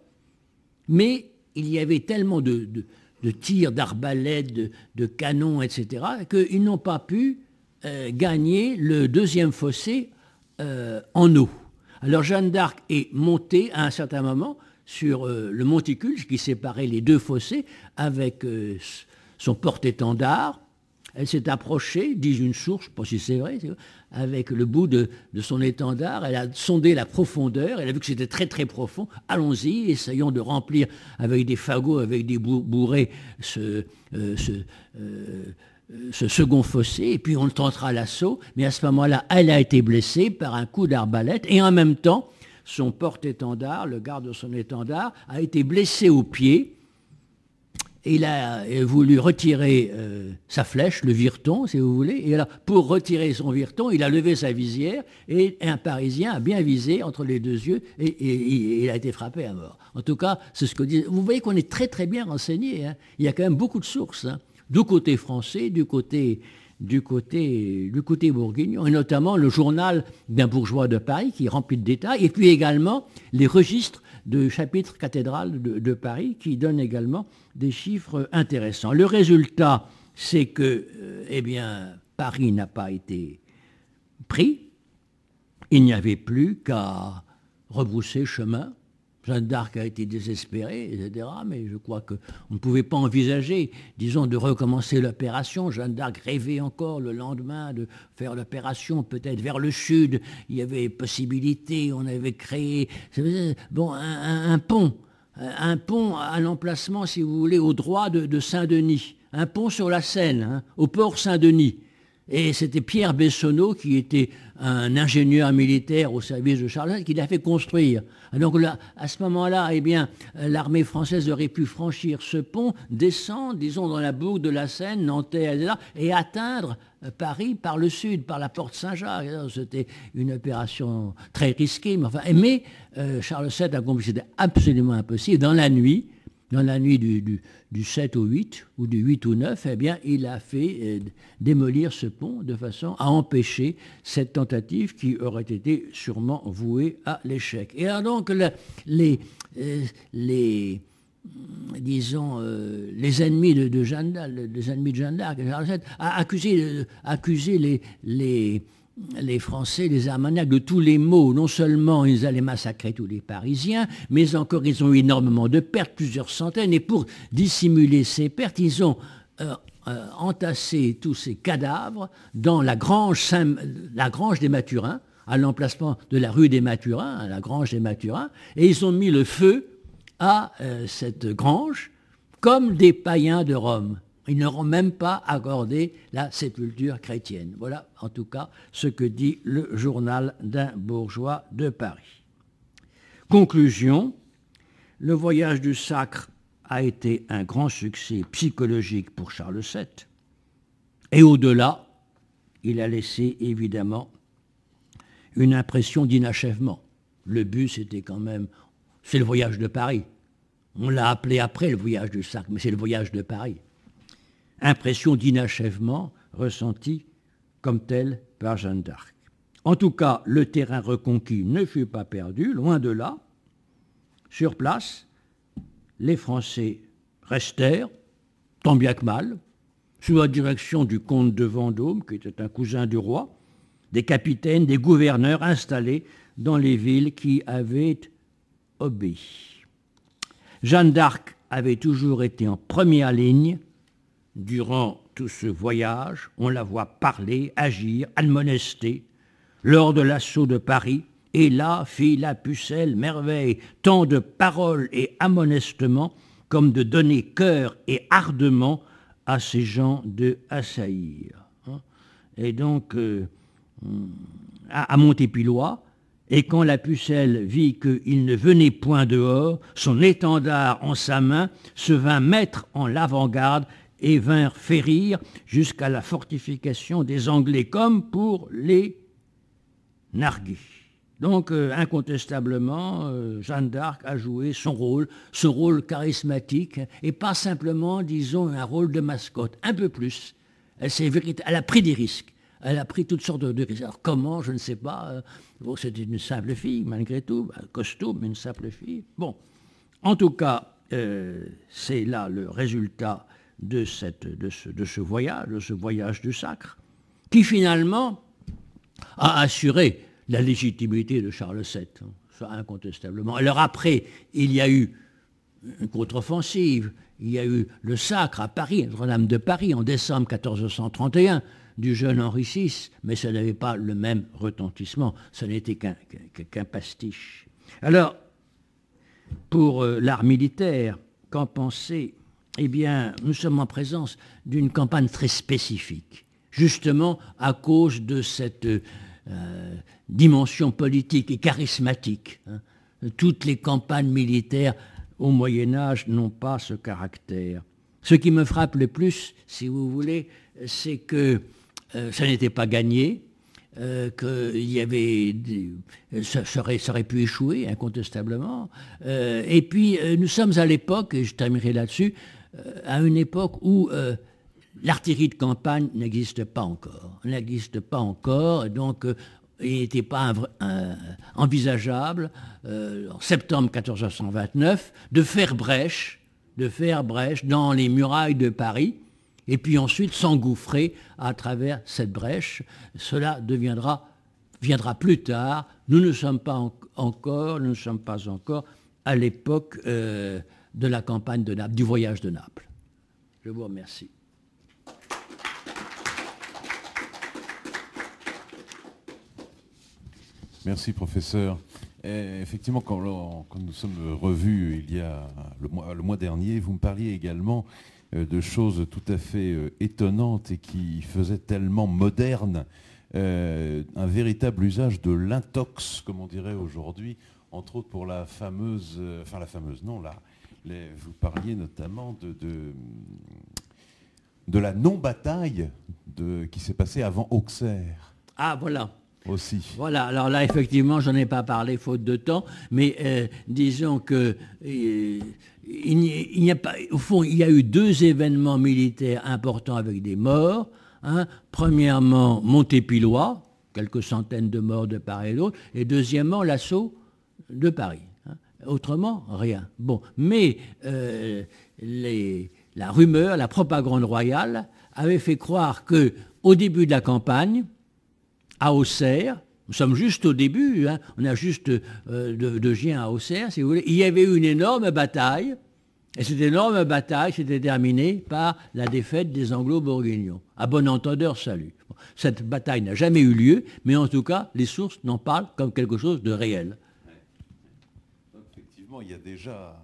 mais il y avait tellement de, tirs d'arbalètes, de, canons, etc., qu'ils n'ont pas pu euh, gagner le deuxième fossé euh, en eau. Alors Jeanne d'Arc est montée à un certain moment, sur euh, le monticule qui séparait les deux fossés avec euh, son porte-étendard. Elle s'est approchée, dit une source, je ne sais pas si c'est vrai, avec le bout de, son étendard. Elle a sondé la profondeur, elle a vu que c'était très très profond. Allons-y, essayons de remplir avec des fagots, avec des bourrés, ce, euh, ce second fossé, et puis on tentera l'assaut. Mais à ce moment-là, elle a été blessée par un coup d'arbalète, et en même temps, son porte-étendard, le garde de son étendard, a été blessé au pied. Il a voulu retirer euh, sa flèche, le vireton, si vous voulez. Et alors, pour retirer son virton, il a levé sa visière et un Parisien a bien visé entre les deux yeux et, il a été frappé à mort. En tout cas, c'est ce que disent. Vous voyez qu'on est très très bien renseigné. Hein. Il y a quand même beaucoup de sources. Hein. Du côté français, du côté du côté, du côté bourguignon, et notamment le journal d'un bourgeois de Paris qui est rempli de détails, et puis également les registres de chapitre cathédrales de, Paris qui donnent également des chiffres intéressants. Le résultat, c'est que euh, eh bien, Paris n'a pas été pris, il n'y avait plus qu'à rebrousser chemin, Jeanne d'Arc a été désespérée, etc. Mais je crois qu'on ne pouvait pas envisager, disons, de recommencer l'opération. Jeanne d'Arc rêvait encore le lendemain de faire l'opération, peut-être vers le sud. Il y avait possibilité, on avait créé bon, un, pont. Un pont à l'emplacement, si vous voulez, au droit de, Saint-Denis. Un pont sur la Seine, hein, au port Saint-Denis. Et c'était Pierre Bessonneau qui était un ingénieur militaire au service de Charles VII qui l'a fait construire. Donc à ce moment-là, eh l'armée française aurait pu franchir ce pont, descendre, disons, dans la boue de la Seine, Nanterre, etc., et atteindre euh, Paris par le sud, par la porte Saint-Jacques. C'était une opération très risquée, mais, euh, Charles VII a compris que c'était absolument impossible. Dans la nuit, dans la nuit du, 7 au 8 ou du 8 au 9, eh bien, il a fait euh, démolir ce pont de façon à empêcher cette tentative qui aurait été sûrement vouée à l'échec. Et alors donc, les, euh, les, euh, disons, les ennemis de, Jeanne d'Arc, les ennemis de Jeanne d'Arc, a accusé, accusé les, les les Français, les Armagnacs, de tous les maux. Non seulement ils allaient massacrer tous les Parisiens, mais encore ils ont eu énormément de pertes, plusieurs centaines. Et pour dissimuler ces pertes, ils ont euh, euh, entassé tous ces cadavres dans la grange, des Maturins, à l'emplacement de la rue des Maturins, à hein, la grange des Maturins, et ils ont mis le feu à euh, cette grange comme des païens de Rome. Ils n'auront même pas accordé la sépulture chrétienne. Voilà en tout cas ce que dit le journal d'un bourgeois de Paris. Conclusion, le voyage du sacre a été un grand succès psychologique pour Charles VII. Et au-delà, il a laissé évidemment une impression d'inachèvement. Le but, c'était quand même, c'est le voyage de Paris. On l'a appelé après le voyage du sacre, mais c'est le voyage de Paris impression d'inachèvement ressentie comme telle par Jeanne d'Arc. En tout cas, le terrain reconquis ne fut pas perdu, loin de là. Sur place, les Français restèrent, tant bien que mal, sous la direction du comte de Vendôme, qui était un cousin du roi, des capitaines, des gouverneurs installés dans les villes qui avaient obéi. Jeanne d'Arc avait toujours été en première ligne Durant tout ce voyage, on la voit parler, agir, admonester. Lors de l'assaut de Paris, et là fit la pucelle merveille, tant de paroles et amonestements comme de donner cœur et ardement à ces gens de assaillir. Hein. Et donc, euh, à Montépilois, et quand la pucelle vit qu'il ne venait point dehors, son étendard en sa main se vint mettre en l'avant-garde et vinrent férir jusqu'à la fortification des Anglais, comme pour les narguer. Donc, euh, incontestablement, euh, Jeanne d'Arc a joué son rôle, ce rôle charismatique, et pas simplement, disons, un rôle de mascotte, un peu plus. Elle, elle a pris des risques. Elle a pris toutes sortes de risques. Alors comment, je ne sais pas. Euh, C'était une simple fille, malgré tout, Un costume, une simple fille. Bon, en tout cas, c'est là le résultat de, de, ce, voyage, de ce voyage du sacre, qui finalement a assuré la légitimité de Charles VII, hein, ça incontestablement. Alors après, il y a eu une contre-offensive, il y a eu le sacre à Paris, Notre-Dame de Paris, en décembre 1431, du jeune Henri VI, mais ça n'avait pas le même retentissement, ça n'était qu'un pastiche. Alors, pour euh, l'art militaire, qu'en penser eh bien, nous sommes en présence d'une campagne très spécifique, justement à cause de cette euh, dimension politique et charismatique. Hein. Toutes les campagnes militaires au Moyen Âge n'ont pas ce caractère. Ce qui me frappe le plus, si vous voulez, c'est que euh, ça n'était pas gagné, euh, que y avait ça, aurait, pu échouer incontestablement. et puis nous sommes à l'époque, et je terminerai là-dessus, euh, à une époque où euh, l'artillerie de campagne n'existe pas encore. N'existe pas encore, donc euh, il n'était pas envisageable, en septembre 1429, de faire brèche, de faire brèche dans les murailles de Paris, et puis ensuite s'engouffrer à travers cette brèche. Cela deviendra, viendra plus tard. Nous ne sommes pas encore, nous ne sommes pas encore à l'époque de la campagne de Naples, du voyage de Naples. Je vous remercie. Merci, professeur. Eh, effectivement, quand, nous sommes revus il y a le mois, dernier, vous me parliez également euh, de choses tout à fait euh, étonnantes et qui faisaient tellement moderne euh, un véritable usage de l'intox, comme on dirait aujourd'hui, entre autres pour la fameuse, enfin la fameuse, non, là vous parliez notamment de, de, la non-bataille qui s'est passée avant Auxerre. Ah, voilà. Aussi. Voilà, alors là, effectivement, j'en ai pas parlé, faute de temps, mais euh, disons que... Euh, il n'y a pas, au fond, il y a eu deux événements militaires importants avec des morts. Hein. Premièrement, Montépilois, quelques centaines de morts de part et d'autre, et deuxièmement, l'assaut de Paris. Autrement, rien. Bon, mais euh, la rumeur, la propagande royale avait fait croire que, au début de la campagne, à Auxerre, nous sommes juste au début, hein, on a juste euh, de, de à Auxerre, si vous voulez, il y avait eu une énorme bataille, et cette énorme bataille s'était terminée par la défaite des Anglo-Bourguignons. À bon entendeur, salut. cette bataille n'a jamais eu lieu, mais en tout cas, les sources n'en parlent comme quelque chose de réel il y a déjà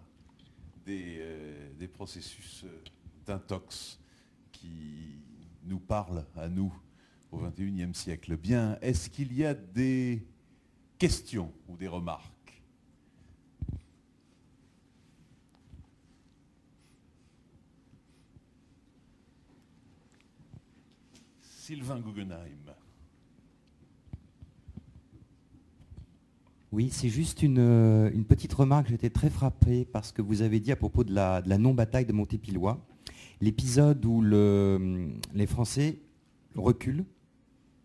des, euh, des processus euh, d'intox qui nous parlent à nous au XXIe siècle. Bien, est-ce qu'il y a des questions ou des remarques Sylvain Guggenheim. Oui, c'est juste euh, une, petite remarque. J'étais très frappé par ce que vous avez dit à propos de la, non-bataille de Montépilois L'épisode où euh, les Français reculent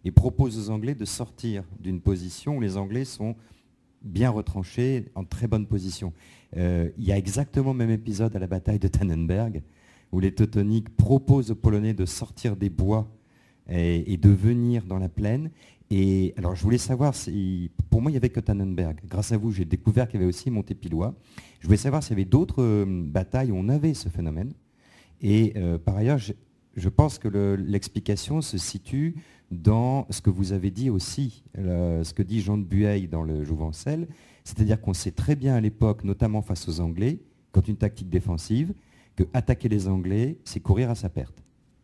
et proposent aux Anglais de sortir d'une position où les Anglais sont bien retranchés, en très bonne position. Euh, il y a exactement le même épisode à la bataille de Tannenberg, où les Teutoniques proposent aux Polonais de sortir des bois et de venir dans la plaine. Et alors, je voulais savoir si, pour moi, il y avait que Tannenberg. Grâce à vous, j'ai découvert qu'il y avait aussi Montépilois. Je voulais savoir s'il y avait d'autres euh, batailles où on avait ce phénomène. Et euh, par ailleurs, je, pense que l'explication se situe dans ce que vous avez dit aussi, ce que dit Jean de Bueil dans le Jouvencel, c'est-à-dire qu'on sait très bien à l'époque, notamment face aux Anglais, quand une tactique défensive, que les Anglais, c'est courir à sa perte.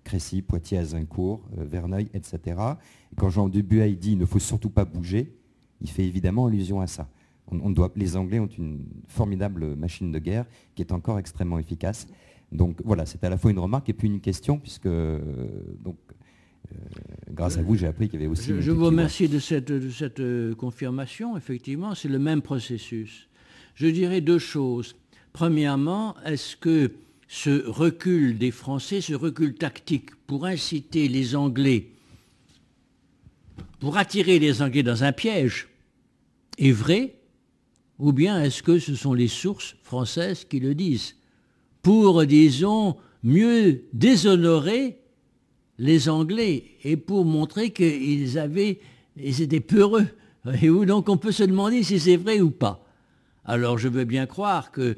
Crécy, Poitiers, Azincourt, euh, Verneuil, etc. quand Jean Dubuay dit il ne faut surtout pas bouger, il fait évidemment allusion à ça. On, doit, les Anglais ont une formidable machine de guerre qui est encore extrêmement efficace. Donc voilà, c'est à la fois une remarque et puis une question, puisque euh, donc, euh, grâce à vous, j'ai appris qu'il y avait aussi... Je, vous remercie de cette confirmation. Effectivement, c'est le même processus. Je dirais deux choses. Premièrement, est-ce que ce recul des Français, ce recul tactique pour inciter les Anglais, pour attirer les Anglais dans un piège, est vrai ou bien est-ce que ce sont les sources françaises qui le disent Pour, disons, mieux déshonorer les Anglais et pour montrer qu'ils avaient, ils étaient peureux. Et donc on peut se demander si c'est vrai ou pas. Alors je veux bien croire euh,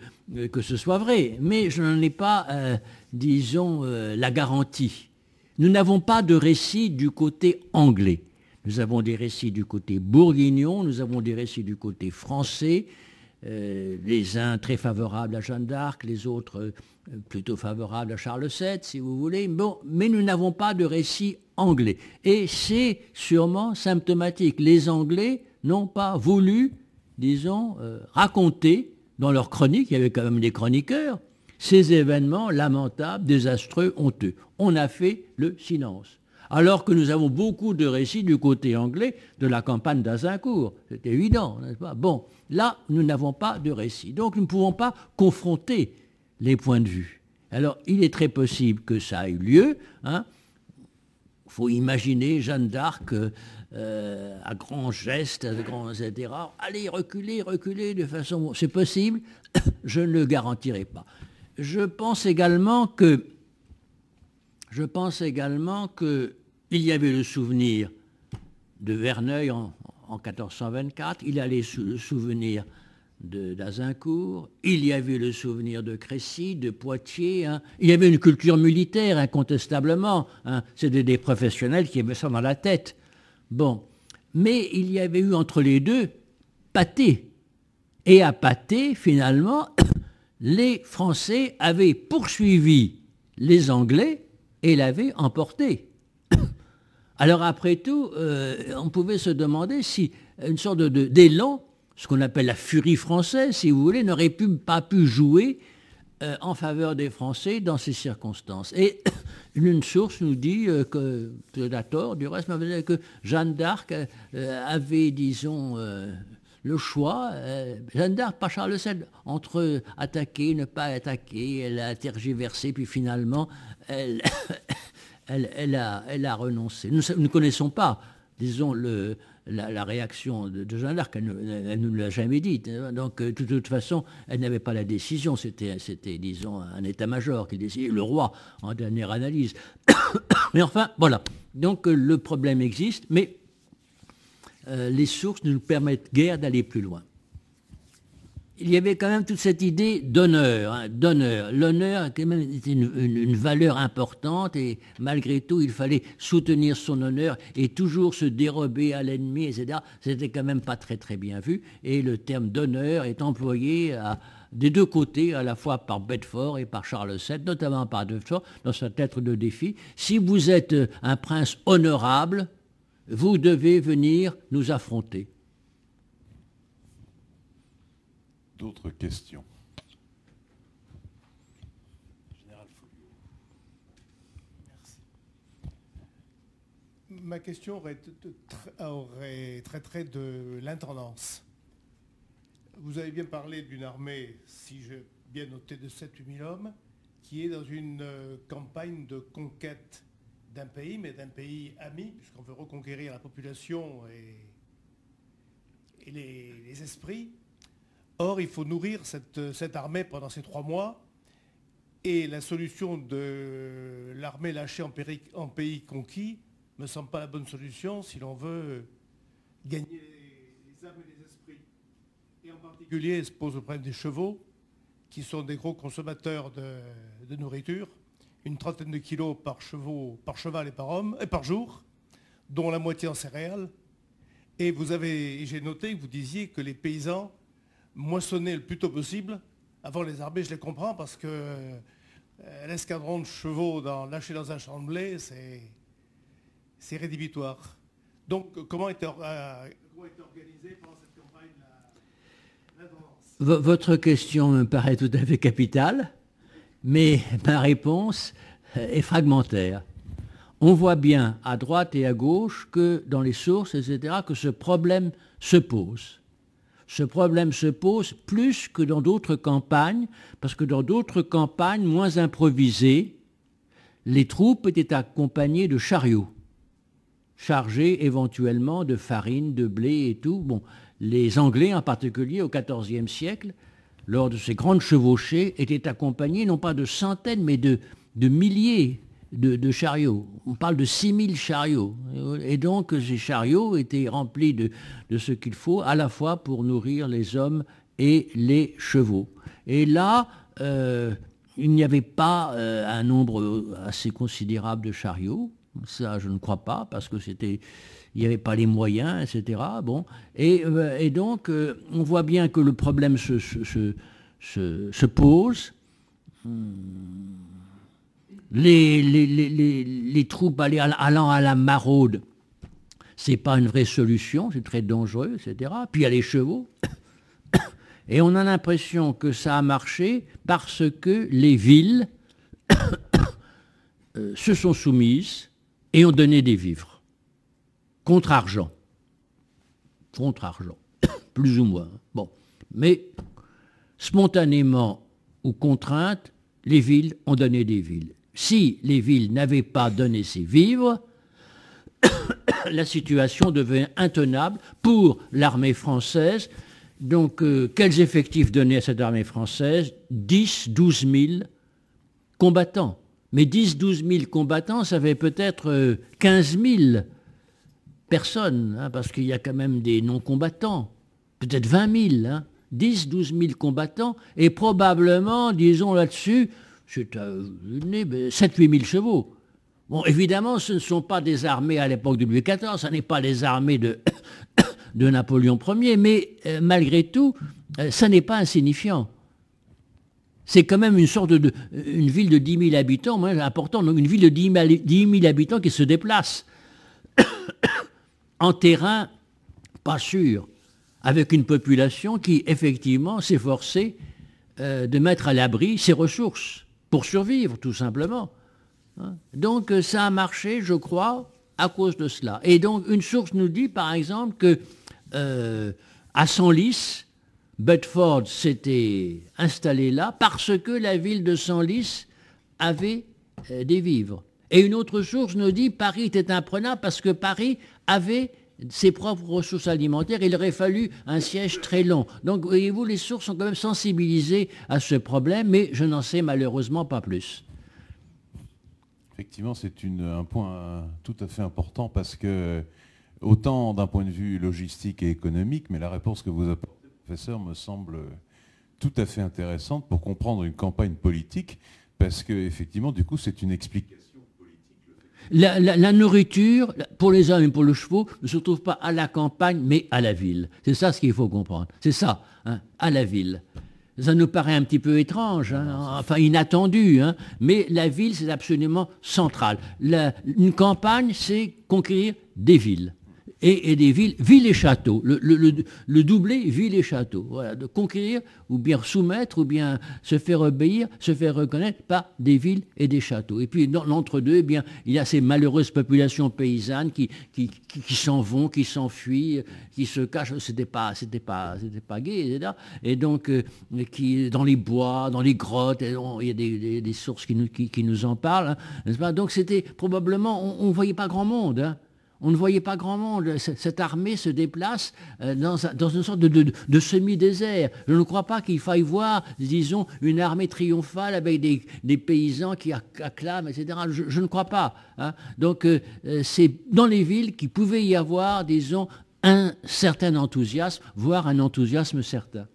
que, ce soit vrai, mais je n'en ai pas, euh, disons, euh, la garantie. Nous n'avons pas de récits du côté anglais. Nous avons des récits du côté bourguignon, nous avons des récits du côté français, les uns très favorables à Jeanne d'Arc, les autres plutôt favorables à Charles VII, si vous voulez. mais nous n'avons pas de récits anglais. Et c'est sûrement symptomatique. Les Anglais n'ont pas voulu disons, euh, raconter dans leurs chroniques, il y avait quand même des chroniqueurs, ces événements lamentables, désastreux, honteux. On a fait le silence. Alors que nous avons beaucoup de récits du côté anglais de la campagne d'Azincourt. C'est évident, n'est-ce pas Bon, là, nous n'avons pas de récits. Donc nous ne pouvons pas confronter les points de vue. Alors il est très possible que ça ait eu lieu. Il hein. faut imaginer Jeanne d'Arc. Euh, euh, à grands gestes, à grands erreurs. Allez, reculez, reculez de façon... C'est possible, je ne le garantirai pas. Je pense également que... Je pense également que il y avait le souvenir de Verneuil en, 1424, il y avait le souvenir d'Azincourt, il y avait le souvenir de Crécy, de Poitiers, hein. il y avait une culture militaire incontestablement, hein. c'était des, des professionnels qui avaient ça dans la tête, Bon. Mais il y avait eu entre les deux pâté. Et à pâté, finalement, les Français avaient poursuivi les Anglais et l'avaient emporté. Alors après tout, euh, on pouvait se demander si une sorte d'élan, de, ce qu'on appelle la furie française, si vous voulez, n'aurait pas pu jouer euh, en faveur des Français dans ces circonstances. Et une source nous dit euh, que, la du reste, que Jeanne d'Arc euh, avait, disons, euh, le choix, Jeanne d'Arc, pas Charles VII, entre attaquer, ne pas attaquer, elle a tergiversé, puis finalement, elle, elle, a, elle a, renoncé. Nous ne connaissons pas, disons, le, la, réaction de, jean Jeanne d'Arc. Elle, ne l'a jamais dite. Donc, euh, de, toute façon, elle n'avait pas la décision. C'était, c'était disons, un état-major qui décidait, le roi, en dernière analyse. mais enfin, voilà. Donc, euh, le problème existe, mais euh, les sources ne nous permettent guère d'aller plus loin il y avait quand même toute cette idée d'honneur, hein, d'honneur. L'honneur était même une, valeur importante et malgré tout, il fallait soutenir son honneur et toujours se dérober à l'ennemi, etc. C'était quand même pas très très bien vu et le terme d'honneur est employé des deux côtés, à la fois par Bedford et par Charles VII, notamment par Bedford, dans sa lettre de défi. Si vous êtes un prince honorable, vous devez venir nous affronter. D'autres questions ma question aurait, euh, aurait traiterait de l'intendance. Vous avez bien parlé d'une armée, si j'ai bien noté, de 7 hommes, qui est dans une euh, campagne de conquête d'un pays, mais d'un pays ami, puisqu'on veut reconquérir la population et, les esprits. Or, il faut nourrir euh, cette, armée pendant ces trois mois. Et la solution de l'armée lâchée en pays, conquis ne me semble pas la bonne solution si l'on veut euh, gagner les, âmes et les esprits. Et en particulier, se pose le problème des chevaux, qui sont des gros consommateurs de, nourriture, une trentaine de kilos par, par cheval et par homme, et par jour, dont la moitié en céréales. Et vous avez, j'ai noté vous disiez que les paysans moissonner le plus tôt possible. Avant les armées, je les comprends parce que euh, l'escadron de chevaux lâché dans un champ de blé, c'est rédhibitoire. Donc, comment est, euh, organisé pendant cette campagne la, Votre question me paraît tout à fait capitale, mais ma réponse euh, est fragmentaire. On voit bien à droite et à gauche que dans les sources, etc., que ce problème se pose. Ce problème se pose plus que dans d'autres campagnes, parce que dans d'autres campagnes moins improvisées, les troupes étaient accompagnées de chariots, chargés éventuellement de farine, de blé et tout. Bon, les Anglais, en particulier au XIVe siècle, lors de ces grandes chevauchées, étaient accompagnés non pas de centaines, mais de, de milliers de, chariots. On parle de 6000 chariots. Et donc ces chariots étaient remplis de, ce qu'il faut, à la fois pour nourrir les hommes et les chevaux. Et là, euh, il n'y avait pas euh, un nombre assez considérable de chariots. Ça, je ne crois pas, parce que c'était, il n'y avait pas les moyens, etc. Bon, et, euh, donc, on voit bien que le problème se, pose. Hmm les, troupes allant à la maraude, c'est pas une vraie solution, c'est très dangereux, etc. Puis il y a les chevaux. Et on a l'impression que ça a marché parce que les villes euh, se sont soumises et ont donné des vivres. Contre argent. Contre argent. Plus ou moins. Hein. Bon. Mais spontanément ou contrainte, les villes ont donné des villes. Si les villes n'avaient pas donné ces vivres, la situation devenait intenable pour l'armée française. Donc, euh, quels effectifs donner à cette armée française 10, 12 000 combattants. Mais 10, 12 000 combattants, ça fait peut-être 15 euh, 000 personnes, hein, parce qu'il y a quand même des non-combattants, peut-être 20 000, hein, 10, 12 000 combattants, et probablement, disons là-dessus, c'est 7-8 000 chevaux. Bon, évidemment, ce ne sont pas des armées à l'époque de Louis XIV, ce n'est pas les armées de, de Napoléon Ier, mais euh, malgré tout, euh, ça n'est pas insignifiant. C'est quand même une sorte de, une ville de 10 000 habitants, moins important, donc une ville de 10 000, habitants qui se déplace en terrain pas sûr, avec une population qui effectivement s'efforçait forcée euh, de mettre à l'abri ses ressources pour survivre, tout simplement. Hein. Donc euh, ça a marché, je crois, à cause de cela. Et donc une source nous dit, par exemple, que euh, à Senlis, Bedford s'était installé là parce que la ville de Senlis avait euh, des vivres. Et une autre source nous dit Paris était imprenable parce que Paris avait ses propres ressources alimentaires, il aurait fallu un siège très long. Donc, voyez-vous, les sources sont quand même sensibilisées à ce problème, mais je n'en sais malheureusement pas plus. Effectivement, c'est un point tout à fait important parce que, autant d'un point de vue logistique et économique, mais la réponse que vous apportez, professeur, me semble tout à fait intéressante pour comprendre une campagne politique, parce que, effectivement, du coup, c'est une explication la, nourriture, pour les hommes et pour les chevaux, ne se trouve pas à la campagne, mais à la ville. C'est ça ce qu'il faut comprendre. C'est ça, hein, à la ville. Ça nous paraît un petit peu étrange, hein, enfin inattendu, hein, mais la ville, c'est absolument central. une campagne, c'est conquérir des villes et, des villes, villes et châteaux. Le, doublé, villes et châteaux. Voilà, de conquérir ou bien soumettre ou bien se faire obéir, se faire reconnaître par des villes et des châteaux. Et puis dans l'entre-deux, eh bien, il y a ces malheureuses populations paysannes qui, s'en vont, qui s'enfuient, qui se cachent. C'était pas, c'était pas, c'était pas gay, etc. Et donc, euh, qui, dans les bois, dans les grottes, il y a des, sources qui nous, en parlent, hein, pas Donc c'était probablement, on ne voyait pas grand monde. Hein. On ne voyait pas grand monde. Cette armée se déplace euh, dans, une sorte de, semi-désert. Je ne crois pas qu'il faille voir, disons, une armée triomphale avec des, paysans qui acclament, etc. Je, ne crois pas. Hein. Donc euh, euh, c'est dans les villes qu'il pouvait y avoir, disons, un certain enthousiasme, voire un enthousiasme certain.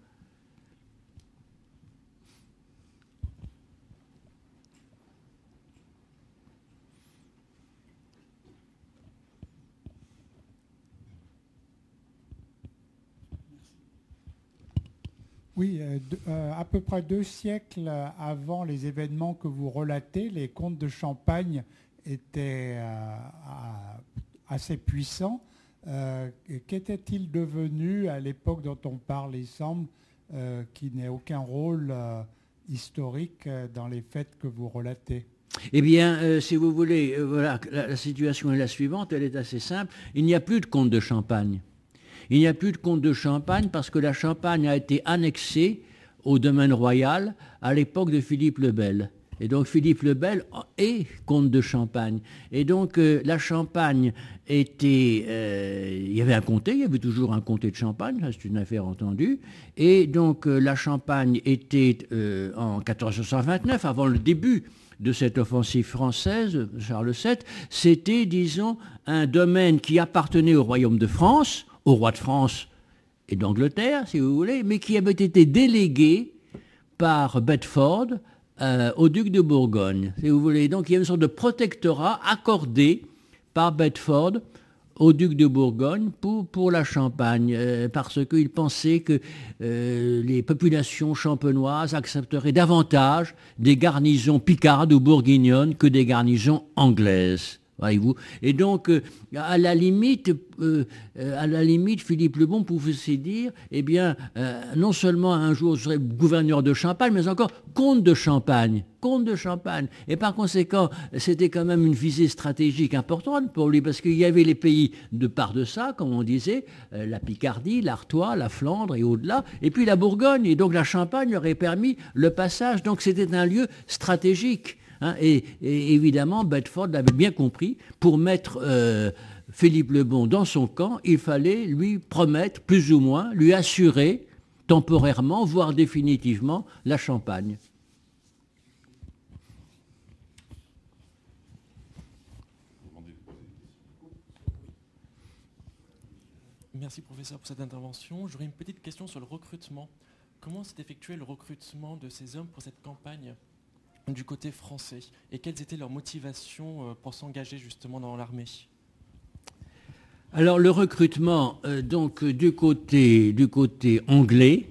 Oui, euh, euh, à peu près deux siècles avant les événements que vous relatez, les comtes de Champagne étaient euh, assez puissants. Qu'était-il devenu à l'époque dont on parle, il semble, qui n'ait aucun rôle historique dans les faits que vous relatez eh bien, si vous voulez, voilà, la, situation est la suivante, elle est assez simple. Il n'y a plus de comte de Champagne. Il n'y a plus de comte de Champagne parce que la Champagne a été annexée au domaine royal à l'époque de Philippe le Bel. Et donc Philippe le Bel est comte de Champagne. Et donc euh, la Champagne était... Euh, il y avait un comté, il y avait toujours un comté de Champagne, c'est une affaire entendue. Et donc euh, la Champagne était en 1429, avant le début de cette offensive française, Charles VII, c'était, disons, un domaine qui appartenait au royaume de France, au roi de France et d'Angleterre, si vous voulez, mais qui avait été délégué par Bedford euh, au duc de Bourgogne, si vous voulez. Donc il y a une sorte de protectorat accordé par Bedford au duc de Bourgogne pour, la Champagne, euh, parce qu'il pensait que euh, les populations champenoises accepteraient davantage des garnisons picardes ou bourguignonnes que des garnisons anglaises vous Et donc, euh, à la limite, euh, à la limite, Philippe le Bon pouvait se dire, eh bien, euh, non seulement un jour je serai gouverneur de Champagne, mais encore comte de Champagne, comte de Champagne. Et par conséquent, c'était quand même une visée stratégique importante pour lui, parce qu'il y avait les pays de part de ça, comme on disait, la Picardie, l'Artois, la Flandre et au-delà, et puis la Bourgogne. Et donc la Champagne aurait permis le passage. Donc c'était un lieu stratégique. Hein, et, évidemment, Bedford l'avait bien compris, pour mettre euh, Philippe le dans son camp, il fallait lui promettre, plus ou moins, lui assurer temporairement, voire définitivement, la Champagne. Merci professeur pour cette intervention. J'aurais une petite question sur le recrutement. Comment s'est effectué le recrutement de ces hommes pour cette campagne du côté français et quelles étaient leurs motivations euh, pour s'engager justement dans l'armée Alors le recrutement euh, donc euh, du côté, du côté anglais,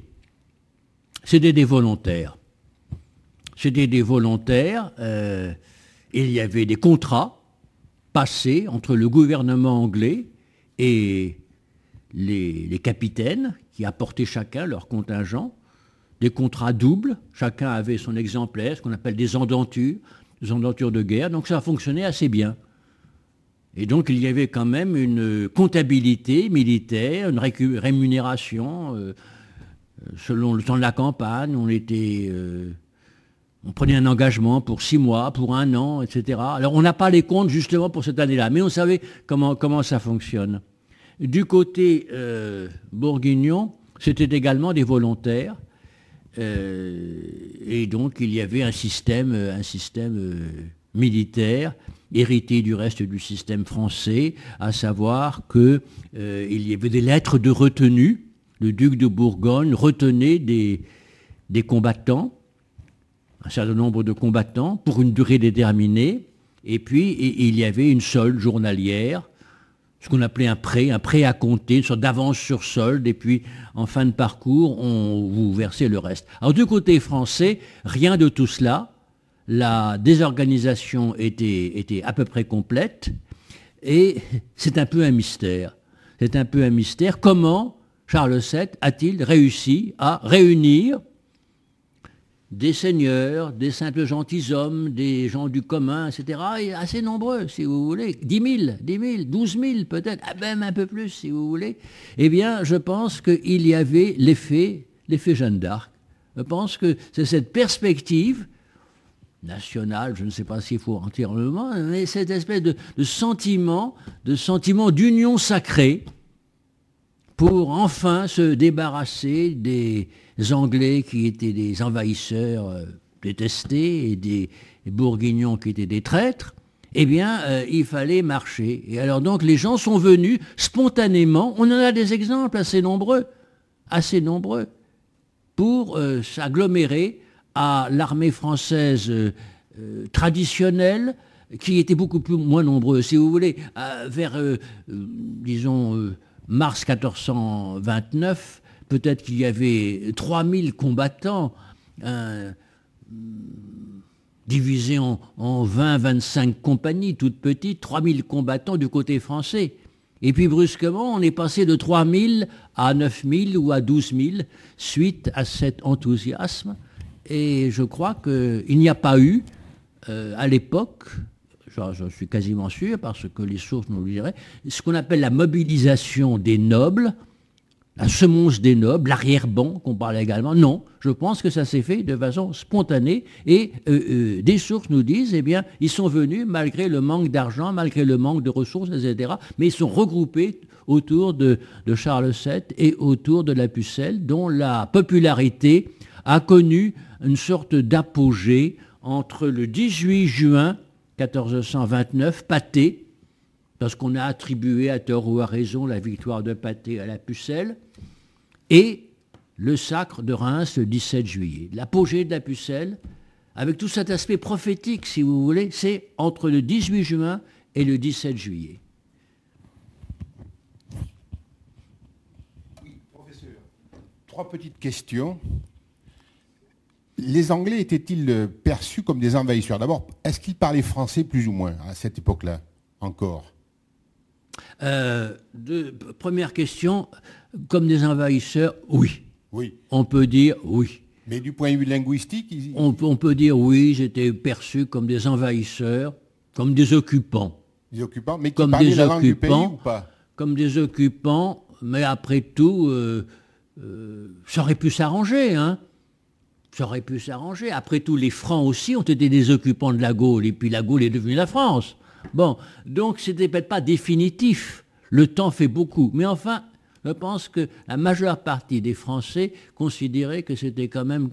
c'était des volontaires. C'était des volontaires. il y avait des contrats passés entre le gouvernement anglais et les capitaines qui apportaient chacun leur contingent des contrats doubles. Chacun avait son exemplaire, ce qu'on appelle des endentures, des endentures de guerre. Donc ça fonctionnait assez bien. Et donc il y avait quand même une comptabilité militaire, une rémunération euh, selon le temps de la campagne. On était, euh, on prenait un engagement pour six mois, pour un an, etc. Alors on n'a pas les comptes justement pour cette année-là, mais on savait comment ça fonctionne. Du côté euh, bourguignon, c'était également des volontaires euh, et donc il y avait un système, euh, un système euh, militaire hérité du reste du système français, à savoir qu'il il y avait des lettres de retenue. Le duc de Bourgogne retenait des, des, combattants, un certain nombre de combattants, pour une durée déterminée. Et puis, il y avait une seule journalière ce qu'on appelait un prêt, un prêt à compter, une sorte d'avance sur solde, et puis en fin de parcours, on, vous versait le reste. Alors du côté français, rien de tout cela. La désorganisation était, était à peu près complète, et c'est un peu un mystère. C'est un peu un mystère. Comment Charles VII a-t-il réussi à réunir des seigneurs, des simples gentilshommes, des gens du commun, etc., et assez nombreux, si vous voulez, 10 000, 10 000, 12 000 peut-être, ah, même un peu plus, si vous voulez, eh bien, je pense qu'il y avait l'effet, l'effet Jeanne d'Arc. Je pense que c'est cette perspective nationale, je ne sais pas s'il faut entièrement, mais cette espèce de sentiment, de sentiment d'union sacrée, pour enfin se débarrasser des, Anglais qui étaient des envahisseurs euh, détestés et des Bourguignons qui étaient des traîtres, eh bien, euh, il fallait marcher. Et alors donc, les gens sont venus spontanément, on en a des exemples assez nombreux, assez nombreux, pour euh, s'agglomérer à l'armée française traditionnelle, qui était beaucoup plus, moins nombreuse, si vous voulez, vers, disons, mars 1429, peut-être qu'il y avait 3000 combattants euh, divisés en, 20-25 compagnies toutes petites, 3000 combattants du côté français. Et puis brusquement, on est passé de 3000 à 9000 ou à 12000 suite à cet enthousiasme. Et je crois qu'il n'y a pas eu, euh, à l'époque, je suis quasiment sûr, parce que les sources nous le diraient, ce qu'on appelle la mobilisation des nobles, la semonce des nobles, l'arrière-ban qu'on parlait également. Non, je pense que ça s'est fait de façon spontanée et euh, euh, des sources nous disent, eh bien, ils sont venus malgré le manque d'argent, malgré le manque de ressources, etc. Mais ils sont regroupés autour de, de Charles VII et autour de la Pucelle, dont la popularité a connu une sorte d'apogée entre le 18 juin 1429, pâté, parce qu'on a attribué à tort ou à raison la victoire de Pâté à la Pucelle, et le sacre de Reims le 17 juillet. L'apogée de la Pucelle, avec tout cet aspect prophétique, si vous voulez, c'est entre le 18 juin et le 17 juillet. Oui, professeur. Trois petites questions. Les Anglais étaient-ils perçus comme des envahisseurs D'abord, est-ce qu'ils parlaient français plus ou moins à cette époque-là encore euh, première question, comme des envahisseurs, oui. Oui. On peut dire oui. Mais du point de vue linguistique on, peut dire oui, j'étais perçu comme des envahisseurs, comme des occupants. Des occupants, mais qui comme des la occupants, du pays, ou pas Comme des occupants, mais après tout, euh, euh, ça aurait pu s'arranger, hein ça aurait pu s'arranger. Après tout, les Francs aussi ont été des occupants de la Gaule, et puis la Gaule est devenue la France. Bon, donc ce n'était peut-être pas définitif. Le temps fait beaucoup. Mais enfin, je pense que la majeure partie des Français considéraient que c'était quand même,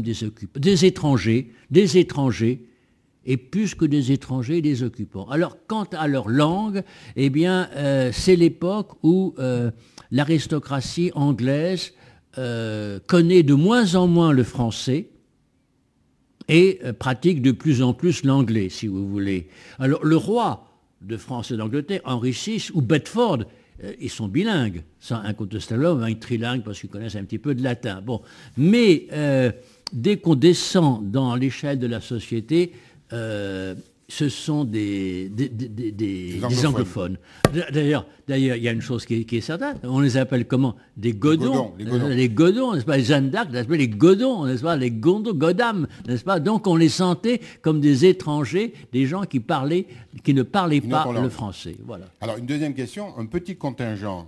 des des étrangers, des étrangers, et plus que des étrangers, des occupants. Alors, quant à leur langue, eh bien, euh, c'est l'époque où euh, l'aristocratie anglaise euh, connaît de moins en moins le français, et euh, pratique de plus en plus l'anglais, si vous voulez. Alors le roi de France et d'Angleterre, Henri VI ou Bedford, euh, ils sont bilingues, sans incontestablement, un trilingue parce qu'ils connaissent un petit peu de latin. Bon, mais euh, dès qu'on descend dans l'échelle de la société, ce sont des, des, anglophones. D'ailleurs, d'ailleurs, il y a une chose qui est, certaine. On les appelle comment Des godons. Euh, les godons, n'est-ce pas Les Jeanne Les godons, n'est-ce pas Les gondos, godam, n'est-ce pas Donc on les sentait comme des étrangers, des gens qui parlaient, qui ne parlaient pas le français. Voilà. Alors une deuxième question. Un petit contingent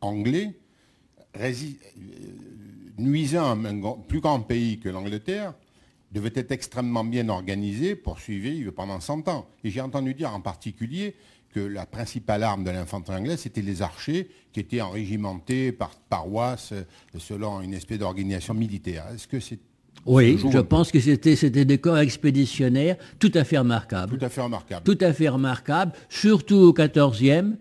anglais euh, nuisant à un plus grand pays que l'Angleterre devait être extrêmement bien organisé, poursuivi pendant 100 ans. Et j'ai entendu dire en particulier que la principale arme de l'infanterie anglaise, c'était les archers, qui étaient enrégimentés par paroisse, euh, selon une espèce d'organisation militaire. Est-ce que c'est oui, je pense que c'était, des corps expéditionnaires tout à fait remarquables. Tout à fait remarquables. Tout à fait remarquables, surtout au 14e,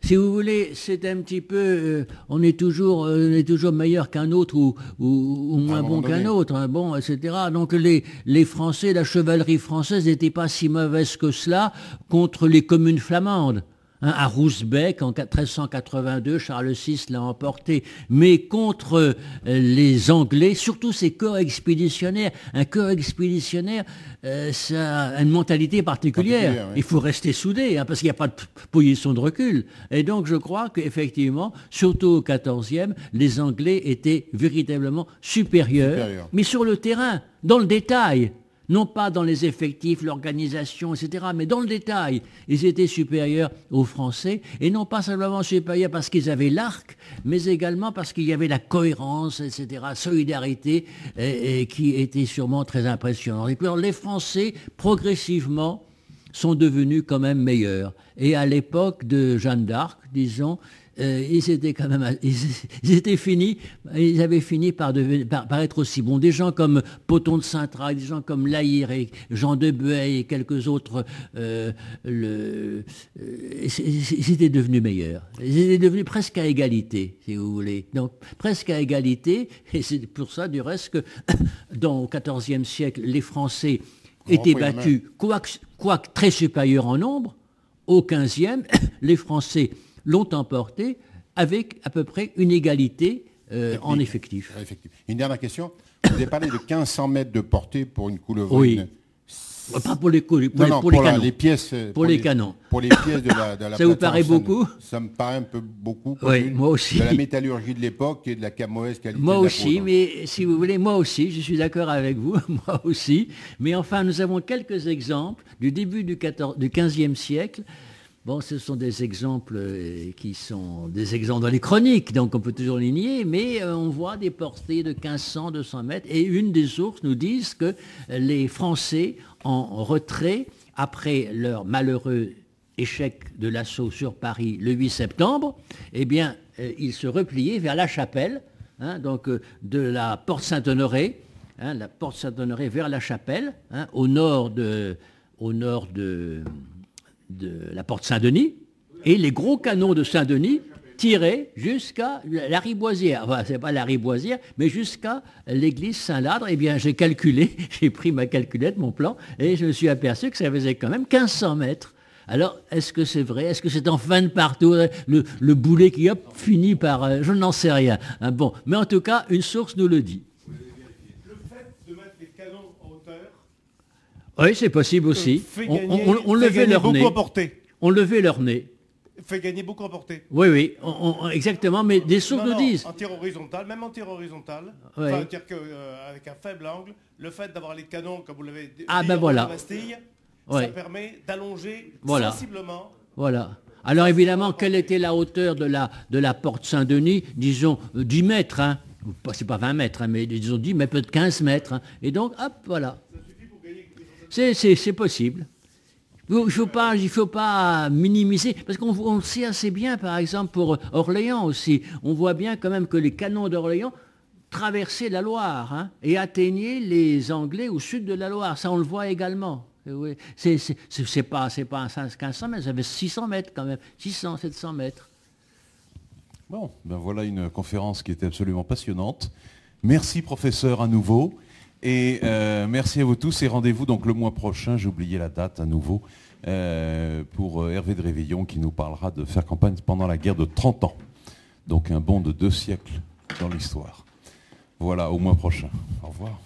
si vous voulez, c'est un petit peu, euh, on est toujours, euh, on est toujours meilleur qu'un autre ou, moins bon qu'un autre, hein, bon, etc. Donc les, les Français, la chevalerie française n'était pas si mauvaise que cela contre les communes flamandes. Hein, à Rousbeck, en 1382, Charles VI l'a emporté. Mais contre euh, les Anglais, surtout ces corps expéditionnaires, un corps expéditionnaire, euh, ça a une mentalité particulière. Il faut rester soudé, hein, parce qu'il n'y a pas de position de recul. Et donc je crois qu'effectivement, surtout au XIVe, les Anglais étaient véritablement supérieurs, mais sur le terrain, dans le détail non pas dans les effectifs, l'organisation, etc., mais dans le détail. Ils étaient supérieurs aux Français, et non pas simplement supérieurs parce qu'ils avaient l'arc, mais également parce qu'il y avait la cohérence, etc., solidarité, qui était sûrement très impressionnante. Et puis les Français, progressivement, sont devenus quand même meilleurs. Et à l'époque de Jeanne d'Arc, disons, euh, ils étaient quand même, ils, étaient finis, ils avaient fini par, devenir, par, être aussi bons. Des gens comme Poton de Sintra, des gens comme Lahir et Jean Bueil et quelques autres, euh, euh, ils étaient devenus meilleurs. Ils étaient devenus presque à égalité, si vous voulez. Donc presque à égalité, et c'est pour ça du reste que dans au XIVe siècle, les Français étaient battus, quoique, quoique très supérieurs en nombre. Au XVe, les Français longtemps porté, avec à peu près une égalité euh, en euh, effectif. Une dernière question. Vous avez parlé de 1500 mètres de portée pour une couleuvrine. Oui. Pas pour les pour, les, canons. pièces, pour, les, canons. Pour les pièces de la, Ça vous paraît beaucoup ça, me paraît un peu beaucoup. Oui, moi aussi. De la métallurgie de l'époque et de la mauvaise qualité. Moi aussi, mais si vous voulez, moi aussi, je suis d'accord avec vous, moi aussi. Mais enfin, nous avons quelques exemples du début du, 14, du 15e siècle Bon, ce sont des exemples euh, qui sont des exemples dans les chroniques, donc on peut toujours les nier, mais euh, on voit des portées de 1500, 200 mètres, et une des sources nous dit que euh, les Français en retrait, après leur malheureux échec de l'assaut sur Paris le 8 septembre, eh bien, ils se repliaient vers la chapelle, hein, donc de la porte Saint-Honoré, hein, la porte Saint-Honoré vers la chapelle, hein, au nord de... Au nord de de la porte Saint-Denis et les gros canons de Saint-Denis tirés jusqu'à la Riboisière. Enfin, c'est pas la Riboisière, mais jusqu'à l'église Saint-Ladre. Eh bien, j'ai calculé, j'ai pris ma calculette, mon plan, et je me suis aperçu que ça faisait quand même 1500 mètres. Alors, est-ce que c'est vrai Est-ce que c'est en fin de partout le, boulet qui, a fini par... Euh, je n'en sais rien. Hein, bon, mais en tout cas, une source nous le dit. Oui, c'est possible euh, aussi. on, levait leur nez. On levait leur nez. Fait gagner beaucoup en portée. Oui, oui, exactement, mais des sources nous disent. En tir horizontal, même en tir horizontal, ça enfin, que, qu'avec euh, avec un faible angle, le fait d'avoir les canons, comme vous l'avez dit, ah, ben Bastille, ça permet d'allonger sensiblement. Voilà. Alors évidemment, quelle était la hauteur de la, de la porte Saint-Denis Disons 10 euh, mètres, hein. c'est pas 20 mètres, hein, mais disons 10, mais peut-être 15 mètres. Hein. Et donc, hop, voilà. C'est possible. Il ne faut pas, minimiser, parce qu'on le sait assez bien, par exemple, pour Orléans aussi. On voit bien quand même que les canons d'Orléans traversaient la Loire hein, et atteignaient les Anglais au sud de la Loire. Ça, on le voit également. Ce C'est pas, pas 1500 mètres, ça fait 600 mètres quand même, 600, 700 mètres. Bon, ben voilà une conférence qui était absolument passionnante. Merci professeur à nouveau. Et euh, merci à vous tous et rendez-vous donc le mois prochain, j'ai oublié la date à nouveau, euh, pour euh, Hervé de Réveillon qui nous parlera de faire campagne pendant la guerre de 30 ans. Donc un bond de deux siècles dans l'histoire. Voilà, au mois prochain. Au revoir.